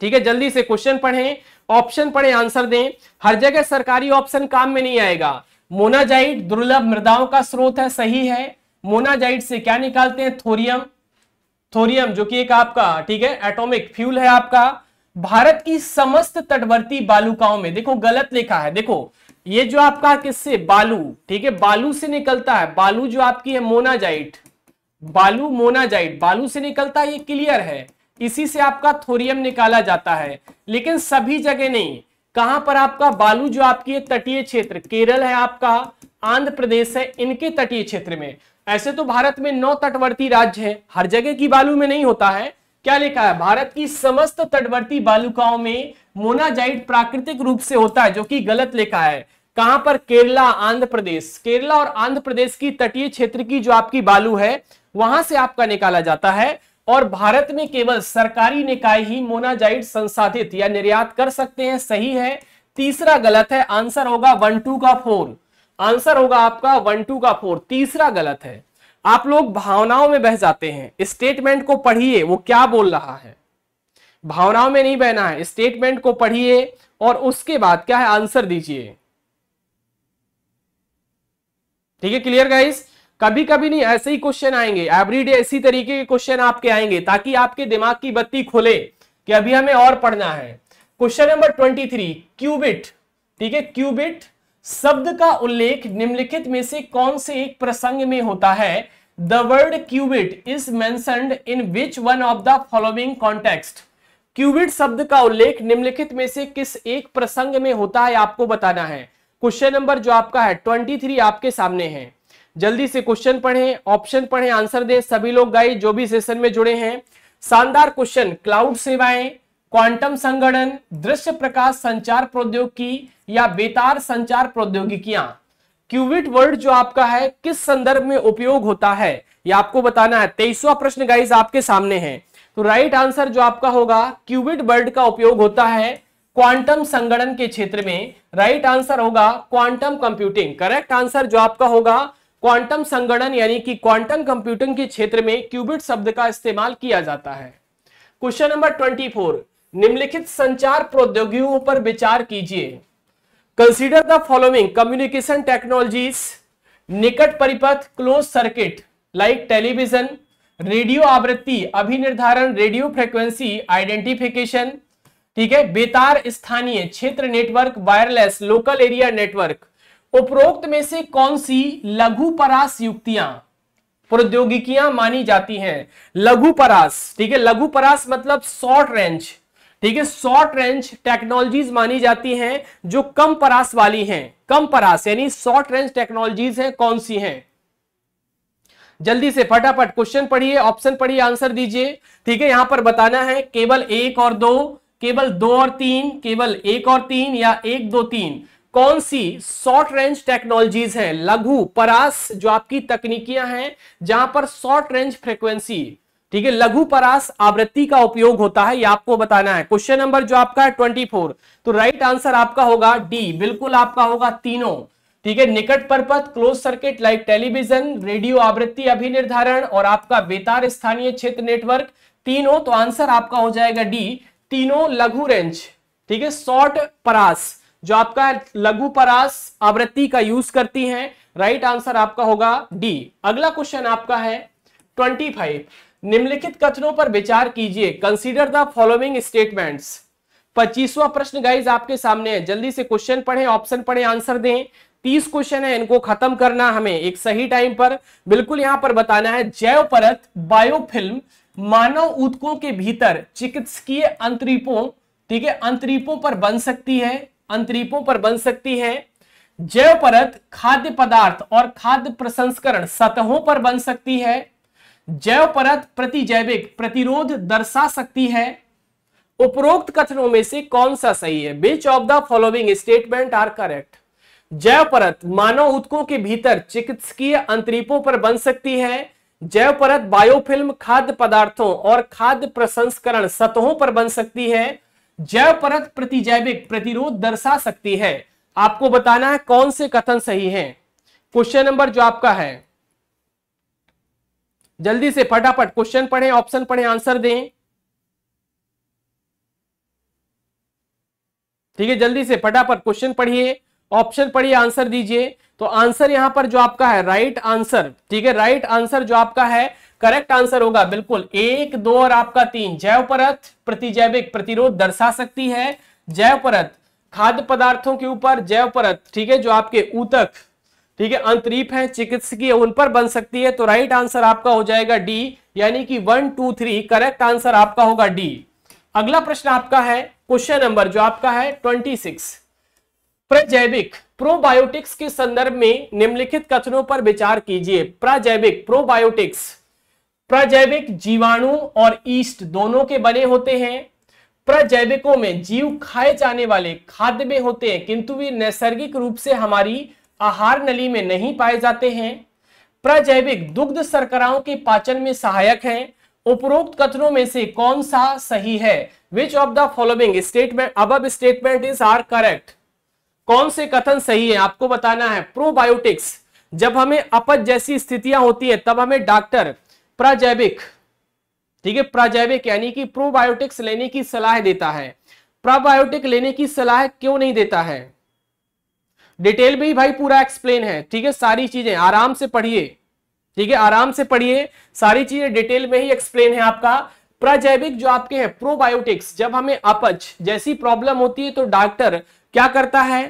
ठीक है जल्दी से क्वेश्चन पढ़ें ऑप्शन पढ़ें आंसर दें हर जगह सरकारी ऑप्शन काम में नहीं आएगा मोनाजाइट दुर्लभ मृदाओं का स्रोत है सही है मोनाजाइट से क्या निकालते हैं थोरियम थोरियम जो कि एक आपका ठीक है एटॉमिक फ्यूल है आपका भारत की समस्त तटवर्ती बालूकाओं में देखो गलत लिखा है देखो ये जो आपका किससे बालू ठीक है बालू से निकलता है बालू जो आपकी है मोनाजाइट बालू मोनाजाइट बालू से निकलता है ये क्लियर है इसी से आपका थोरियम निकाला जाता है लेकिन सभी जगह नहीं कहां पर आपका बालू जो आपकी है तटीय क्षेत्र केरल है आपका आंध्र प्रदेश है इनके तटीय क्षेत्र में ऐसे तो भारत में नौ तटवर्ती राज्य हैं हर जगह की बालू में नहीं होता है क्या लिखा है भारत की समस्त तटवर्ती बालुकाओं में मोनाजाइट प्राकृतिक रूप से होता है जो कि गलत लिखा है कहां पर केरला आंध्र प्रदेश केरला और आंध्र प्रदेश की तटीय क्षेत्र की जो आपकी बालू है वहां से आपका निकाला जाता है और भारत में केवल सरकारी निकाय ही मोनाजाइट संसाधित या निर्यात कर सकते हैं सही है तीसरा गलत है आंसर होगा वन टू का फोर आंसर होगा आपका वन टू का फोर तीसरा गलत है आप लोग भावनाओं में बह जाते हैं स्टेटमेंट को पढ़िए वो क्या बोल रहा है भावनाओं में नहीं बहना है स्टेटमेंट को पढ़िए और उसके बाद क्या है आंसर दीजिए ठीक है क्लियर गाइस कभी कभी नहीं ऐसे ही क्वेश्चन आएंगे एवरीडे इसी तरीके के क्वेश्चन आपके आएंगे ताकि आपके दिमाग की बत्ती खोले कि अभी हमें और पढ़ना है question number twenty three qubit ठीक है क्यूबिट शब्द का उल्लेख निम्नलिखित में से कौन से एक प्रसंग में होता है the word qubit is mentioned in which one of the following context qubit शब्द का उल्लेख निम्नलिखित में से किस एक प्रसंग में होता है आपको बताना है क्वेश्चन नंबर जो आपका है ट्वेंटी थ्री आपके सामने है जल्दी से क्वेश्चन पढ़ें ऑप्शन पढ़ें आंसर दें सभी लोग गाइड जो भी सेशन में जुड़े हैं शानदार क्वेश्चन क्लाउड सेवाएं क्वांटम संगणन दृश्य प्रकाश संचार प्रौद्योगिकी या बेतार संचार प्रौद्योगिकियां क्यूबिट वर्ड जो आपका है किस संदर्भ में उपयोग होता है यह आपको बताना है तेईसवा प्रश्न गाइज आपके सामने है तो राइट आंसर जो आपका होगा क्यूबिट वर्ड का उपयोग होता है क्वांटम संगणन के क्षेत्र में राइट आंसर होगा क्वांटम कंप्यूटिंग करेक्ट आंसर जो आपका होगा क्वांटम संगणन यानी कि क्वांटम कंप्यूटिंग के क्षेत्र में क्यूबिट शब्द का इस्तेमाल किया जाता है क्वेश्चन नंबर ट्वेंटी फोर निम्नलिखित संचार प्रौद्योगिकियों पर विचार कीजिए consider the following communication technologies निकट परिपथ close circuit like television radio आवृत्ति अभिनिर्धारण रेडियो फ्रिक्वेंसी आइडेंटिफिकेशन ठीक है बेतार स्थानीय क्षेत्र network wireless local area network उपरोक्त में से कौन सी लघु परास युक्तियां प्रौद्योगिकियां मानी जाती हैं लघु परास ठीक है लघु परास मतलब शॉर्ट रेंज ठीक है शॉर्ट रेंज टेक्नोलॉजीज मानी जाती हैं जो कम परास वाली हैं कम परास यानी शॉर्ट रेंज टेक्नोलॉजीज हैं कौन सी हैं जल्दी से फटाफट क्वेश्चन पढ़िए ऑप्शन पढ़िए आंसर दीजिए ठीक है यहां पर बताना है केवल एक और दो केवल दो और तीन केवल एक और तीन या एक दो तीन कौन सी शॉर्ट रेंज टेक्नोलॉजीज हैं लघु परास जो आपकी तकनीकियां हैं जहां पर शॉर्ट रेंज फ्रीक्वेंसी ठीक है लघु परास आवृत्ति का उपयोग होता है ये आपको बताना है क्वेश्चन नंबर जो आपका है ट्वेंटी फोर तो राइट आंसर आपका होगा डी बिल्कुल आपका होगा तीनों ठीक है निकट पर्पत close circuit like television radio आवृत्ति अभिनिर्धारण और आपका बेतार स्थानीय क्षेत्र नेटवर्क तीनों तो आंसर आपका हो जाएगा डी तीनों लघु रेंज ठीक है शॉर्ट परास जो आपका लघु परास आवृत्ति का यूज करती हैं राइट आंसर आपका होगा डी अगला क्वेश्चन आपका है ट्वेंटी फाइव निम्नलिखित कथनों पर विचार कीजिए कंसीडर द फॉलोइंग स्टेटमेंट्स पच्चीसवा प्रश्न गाइज आपके सामने है जल्दी से क्वेश्चन पढ़े ऑप्शन पढ़े आंसर दें तीस क्वेश्चन है इनको खत्म करना हमें एक सही टाइम पर बिल्कुल यहां पर बताना है जैव परत बायोफिल्म मानव उत्कों के भीतर चिकित्सकीय अंतरीपों ठीक है अंतरीपों पर बन सकती है अंतरीपों पर बन सकती है जैव परत खाद्य पदार्थ और खाद्य प्रसंस्करण सतहों पर बन सकती है जैव परत प्रतिजैविक प्रतिरोध दर्शा सकती है उपरोक्त कथनों में से कौन सा सही है which of the following statement are correct जैव परत मानव उत्कों के भीतर चिकित्सकीय अंतरीपों पर बन सकती है जैव परत बायोफिल्म खाद्य पदार्थों और खाद्य प्रसंस्करण सतहों पर बन सकती है जैव परत प्रतिजैविक प्रतिरोध दर्शा सकती है आपको बताना है कौन से कथन सही है क्वेश्चन नंबर जो आपका है जल्दी से फटाफट क्वेश्चन पढ़ें ऑप्शन पढ़ें आंसर दें ठीक है जल्दी से फटाफट क्वेश्चन पढ़िए ऑप्शन पढ़िए आंसर दीजिए तो आंसर यहां पर जो आपका है राइट आंसर ठीक है राइट आंसर जो आपका है करेक्ट आंसर होगा बिल्कुल एक दो और आपका तीन जैव परत प्रतिजैविक प्रतिरोध दर्शा सकती है जैव परत खाद्य पदार्थों के ऊपर जैव परत ठीक है जो आपके ऊतक ठीक है अंतरीप है चिकित्सकीय उन पर बन सकती है तो राइट आंसर आपका हो जाएगा डी यानी कि one two three correct answer आपका होगा डी अगला प्रश्न आपका है क्वेश्चन नंबर जो आपका है ट्वेंटी सिक्स प्रजैविक प्रोबायोटिक्स के संदर्भ में निम्नलिखित कथनों पर विचार कीजिए प्रजैविक प्रोबायोटिक्स प्रजैविक जीवाणु और ईस्ट दोनों के बने होते हैं प्रजैविकों में जीव खाए जाने वाले खाद्य में होते हैं किंतु वे नैसर्गिक रूप से हमारी आहार नली में नहीं पाए जाते हैं प्रजैविक दुग्ध सरकराओं के पाचन में सहायक हैं उपरोक्त कथनों में से कौन सा सही है which of the following statement above statement is are correct कौन से कथन सही है आपको बताना है प्रोबायोटिक्स जब हमें अपज जैसी स्थितियां होती है तब हमें डॉक्टर प्रजैविक ठीक है प्रजैविक यानी कि प्रोबायोटिक्स लेने की सलाह देता है प्रोबायोटिक लेने की सलाह क्यों नहीं देता है डिटेल में ही भाई पूरा एक्सप्लेन है ठीक है सारी चीजें आराम से पढ़िए ठीक है आराम से पढ़िए सारी चीजें डिटेल में ही एक्सप्लेन है आपका प्रजैविक जो आपके हैं प्रोबायोटिक्स जब हमें अपच जैसी प्रॉब्लम होती है तो डॉक्टर क्या करता है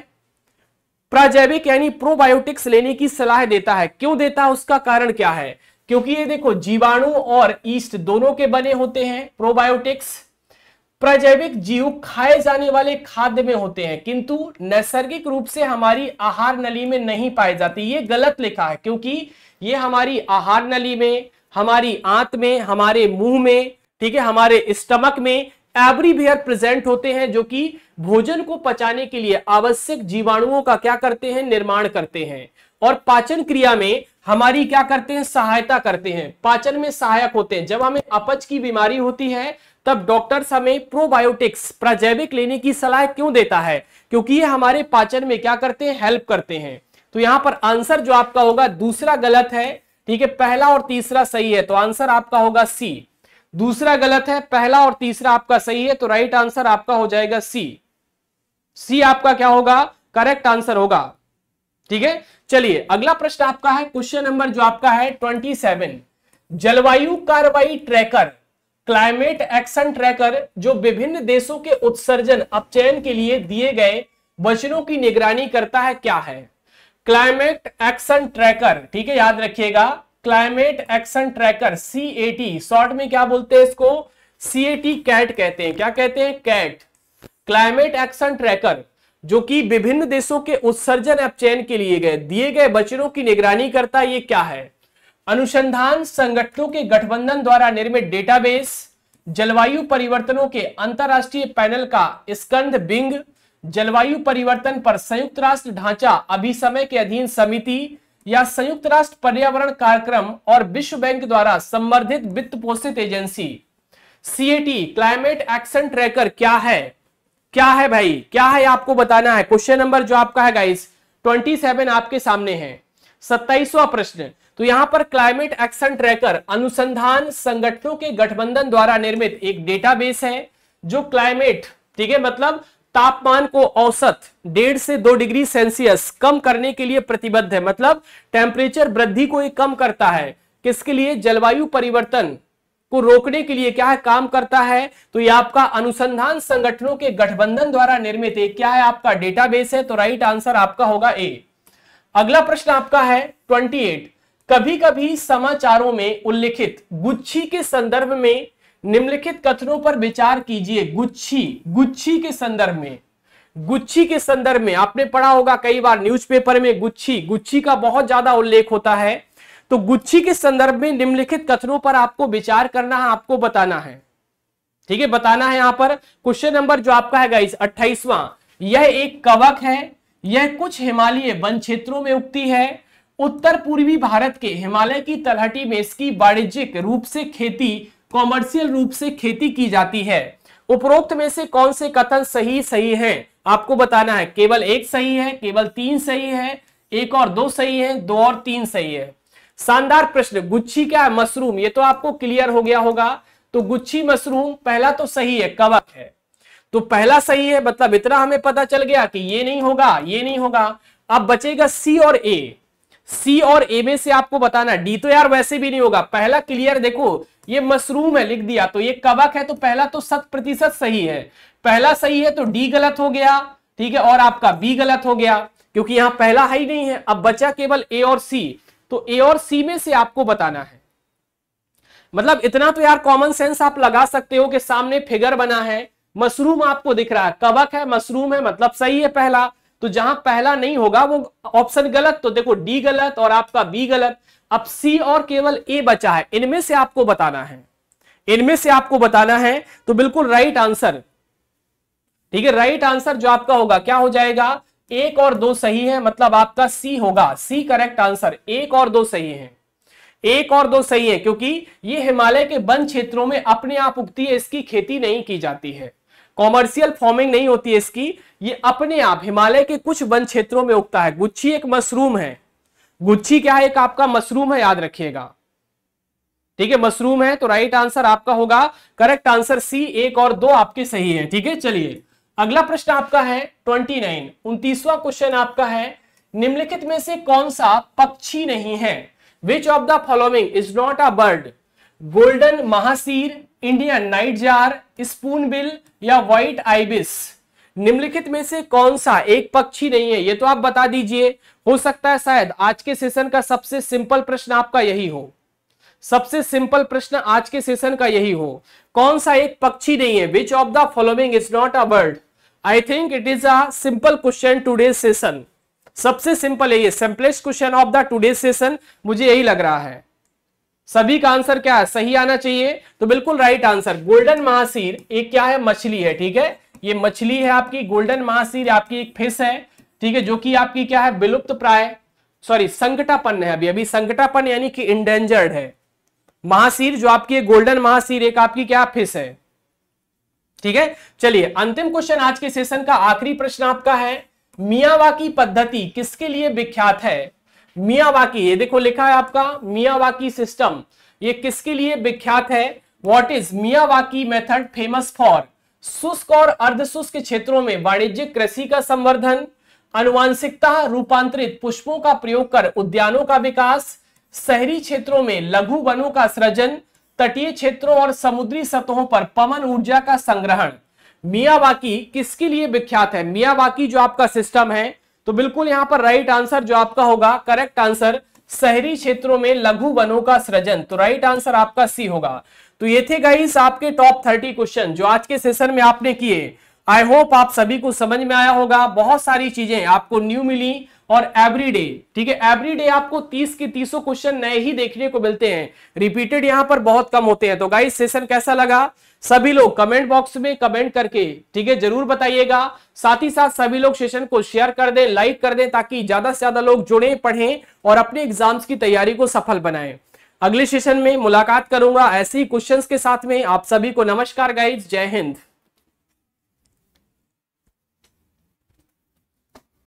प्रजैविक यानी प्रोबायोटिक्स लेने की सलाह देता है क्यों देता है उसका कारण क्या है क्योंकि ये देखो जीवाणु और ईस्ट दोनों के बने होते हैं प्रोबायोटिक्स प्रजैविक जीव खाए जाने वाले खाद्य में होते हैं किंतु नैसर्गिक रूप से हमारी आहार नली में नहीं पाए जाते ये गलत लिखा है क्योंकि ये हमारी आहार नली में हमारी आंत में हमारे मुंह में ठीक है हमारे स्टमक में एवरीवियर प्रेजेंट होते हैं जो कि भोजन को पचाने के लिए आवश्यक जीवाणुओं का क्या करते हैं निर्माण करते हैं और पाचन क्रिया में हमारी क्या करते हैं सहायता करते हैं पाचन में सहायक होते हैं जब हमें अपच की बीमारी होती है तब डॉक्टर्स हमें प्रोबायोटिक्स प्राजैविक लेने की सलाह क्यों देता है क्योंकि ये हमारे पाचन में क्या करते हैं हेल्प करते हैं तो यहां पर आंसर जो आपका होगा दूसरा गलत है ठीक है पहला और तीसरा सही है तो आंसर आपका होगा सी दूसरा गलत है पहला और तीसरा आपका सही है तो राइट आंसर आपका हो जाएगा सी सी आपका क्या होगा करेक्ट आंसर होगा ठीक है चलिए अगला प्रश्न आपका है क्वेश्चन नंबर जो आपका है ट्वेंटी सेवन जलवायु कार्रवाई ट्रैकर क्लाइमेट एक्शन ट्रैकर जो विभिन्न देशों के उत्सर्जन अपचयन के लिए दिए गए वचनों की निगरानी करता है क्या है क्लाइमेट एक्शन ट्रैकर ठीक है याद रखिएगा क्लाइमेट एक्शन ट्रैकर सी शॉर्ट में क्या बोलते हैं इसको सी कैट कहते हैं क्या कहते हैं कैट क्लाइमेट एक्शन ट्रैकर जो कि विभिन्न देशों के उत्सर्जन अपचयन के लिए गए दिए गए वचनों की निगरानी करता है ये क्या है अनुसंधान संगठनों के गठबंधन द्वारा निर्मित डेटाबेस जलवायु परिवर्तनों के अंतर्राष्ट्रीय पैनल का स्कंध बिंग जलवायु परिवर्तन पर संयुक्त राष्ट्र ढांचा समय के अधीन समिति या संयुक्त राष्ट्र पर्यावरण कार्यक्रम और विश्व बैंक द्वारा संवर्धित वित्त पोषित agency CAT climate action tracker क्या है क्या है भाई क्या है आपको बताना है क्वेश्चन नंबर जो आपका है गाइस 27 आपके सामने है सत्ताईसवा प्रश्न तो यहां पर क्लाइमेट एक्शन ट्रैकर अनुसंधान संगठनों के गठबंधन द्वारा निर्मित एक डेटाबेस है जो क्लाइमेट ठीक है मतलब तापमान को औसत डेढ़ से दो डिग्री सेल्सियस कम करने के लिए प्रतिबद्ध है मतलब टेम्परेचर वृद्धि को एक कम करता है किसके लिए जलवायु परिवर्तन को रोकने के लिए क्या है काम करता है तो ये आपका अनुसंधान संगठनों के गठबंधन द्वारा निर्मित एक क्या है आपका डेटाबेस है तो राइट आंसर आपका होगा ए अगला प्रश्न आपका है ट्वेंटी एट कभी कभी समाचारों में उल्लिखित गुच्छी के संदर्भ में निम्नलिखित कथनों पर विचार कीजिए गुच्छी गुच्छी के संदर्भ में गुच्छी के संदर्भ में आपने पढ़ा होगा कई बार न्यूज़पेपर में गुच्छी गुच्छी का बहुत ज्यादा उल्लेख होता है तो गुच्छी के संदर्भ में निम्नलिखित कथनों पर आपको विचार करना है आपको बताना है ठीक है बताना है यहां पर क्वेश्चन नंबर जो आपका है गाइस अट्ठाईसवां यह एक कवक है यह कुछ हिमालय वन क्षेत्रों में उगती है उत्तर पूर्वी भारत के हिमालय की तलहटी में इसकी वाणिज्यिक रूप से खेती कॉमर्शियल रूप से खेती की जाती है उपरोक्त में से कौन से कथन सही सही है आपको बताना है केवल एक सही है केवल तीन सही है एक और दो सही है दो और तीन सही है शानदार प्रश्न गुच्छी क्या है मशरूम ये तो आपको क्लियर हो गया होगा तो गुच्छी मशरूम पहला तो सही है कवक है तो पहला सही है मतलब इतना हमें पता चल गया कि ये नहीं होगा ये नहीं होगा अब बचेगा सी और ए सी और ए में से आपको बताना डी तो यार वैसे भी नहीं होगा पहला क्लियर देखो ये मशरूम है लिख दिया तो ये कवक है तो पहला तो शत प्रतिशत सही है पहला सही है तो डी गलत हो गया ठीक है और आपका बी गलत हो गया क्योंकि यहां पहला है ही नहीं है अब बचा केवल ए और सी तो ए और सी में से आपको बताना है मतलब इतना तो यार कॉमन सेंस आप लगा सकते हो कि सामने फिगर बना है मशरूम आपको दिख रहा है कवक है मशरूम है मतलब सही है पहला तो जहां पहला नहीं होगा वो ऑप्शन गलत तो देखो डी गलत और आपका बी गलत अब सी और केवल ए बचा है इनमें से आपको बताना है इनमें से आपको बताना है तो बिल्कुल राइट आंसर ठीक है राइट आंसर जो आपका होगा क्या हो जाएगा एक और दो सही है मतलब आपका सी होगा सी करेक्ट आंसर एक और दो सही है एक और दो सही है क्योंकि ये हिमालय के वन क्षेत्रों में अपने आप उगती है इसकी खेती नहीं की जाती है कॉमर्शियल फॉर्मिंग नहीं होती है इसकी ये अपने आप हिमालय के कुछ वन क्षेत्रों में उगता है गुच्छी एक मशरूम है गुच्छी क्या है एक आपका मशरूम है याद रखिएगा ठीक है मशरूम है तो राइट आंसर आपका होगा करेक्ट आंसर सी एक और दो आपके सही है ठीक है चलिए अगला प्रश्न आपका है ट्वेंटी नाइन उन्तीसवा क्वेश्चन आपका है निम्नलिखित में से कौन सा पक्षी नहीं है which of the following is not a bird golden mahseer Indian nightjar spoonbill या व्हाइट आइबिस निम्नलिखित में से कौन सा एक पक्षी नहीं है ये तो आप बता दीजिए हो सकता है शायद आज के सेशन का सबसे सिंपल प्रश्न आपका यही हो सबसे सिंपल प्रश्न आज के सेशन का यही हो कौन सा एक पक्षी नहीं है which of the following is not a bird I think it is a simple question today session सबसे सिंपल है ये simplest question of the today session मुझे यही लग रहा है सभी का आंसर क्या है सही आना चाहिए तो बिल्कुल राइट आंसर गोल्डन महासीर एक क्या है मछली है ठीक है ये मछली है आपकी गोल्डन महासीर आपकी एक फिश है ठीक है जो कि आपकी क्या है विलुप्त प्राय सॉरी संकटापन है अभी अभी संकटापन यानी कि इंडेंजर्ड है महासीर जो आपकी गोल्डन महासीर एक आपकी क्या फिश है ठीक है चलिए अंतिम क्वेश्चन आज के सेशन का आखिरी प्रश्न आपका है मियावाकी पद्धति किसके लिए विख्यात है मियावाकी ये देखो लिखा है आपका मियावाकी सिस्टम ये किसके लिए विख्यात है what is Miyawaki method famous for शुष्क और अर्धशुष्क क्षेत्रों में वाणिज्यिक कृषि का संवर्धन अनुवांशिकता रूपांतरित पुष्पों का प्रयोग कर उद्यानों का विकास शहरी क्षेत्रों में लघु वनों का सृजन तटीय क्षेत्रों और समुद्री सतहों पर पवन ऊर्जा का संग्रहण मियावाकी किसके लिए विख्यात है मियावाकी जो आपका सिस्टम है तो बिल्कुल यहां पर राइट आंसर जो आपका होगा करेक्ट आंसर शहरी क्षेत्रों में लघु वनों का सृजन तो राइट आंसर आपका सी होगा तो ये थे गाइस आपके टॉप थर्टी क्वेश्चन जो आज के सेशन में आपने किए आई होप आप सभी को समझ में आया होगा बहुत सारी चीजें आपको न्यू मिली और एवरीडे ठीक है एवरीडे आपको 30 के 300 क्वेश्चन नए ही देखने को मिलते हैं रिपीटेड यहां पर बहुत कम होते हैं तो गाइस सेशन कैसा लगा सभी लोग कमेंट बॉक्स में कमेंट करके ठीक है जरूर बताइएगा साथ ही साथ सभी लोग सेशन को शेयर कर दें लाइक कर दें ताकि ज्यादा से ज्यादा लोग जुड़े पढ़ें और अपने एग्जाम्स की तैयारी को सफल बनाएं अगले सेशन में मुलाकात करूंगा ऐसे ही क्वेश्चंस के साथ में आप सभी को नमस्कार गाइज जय हिंद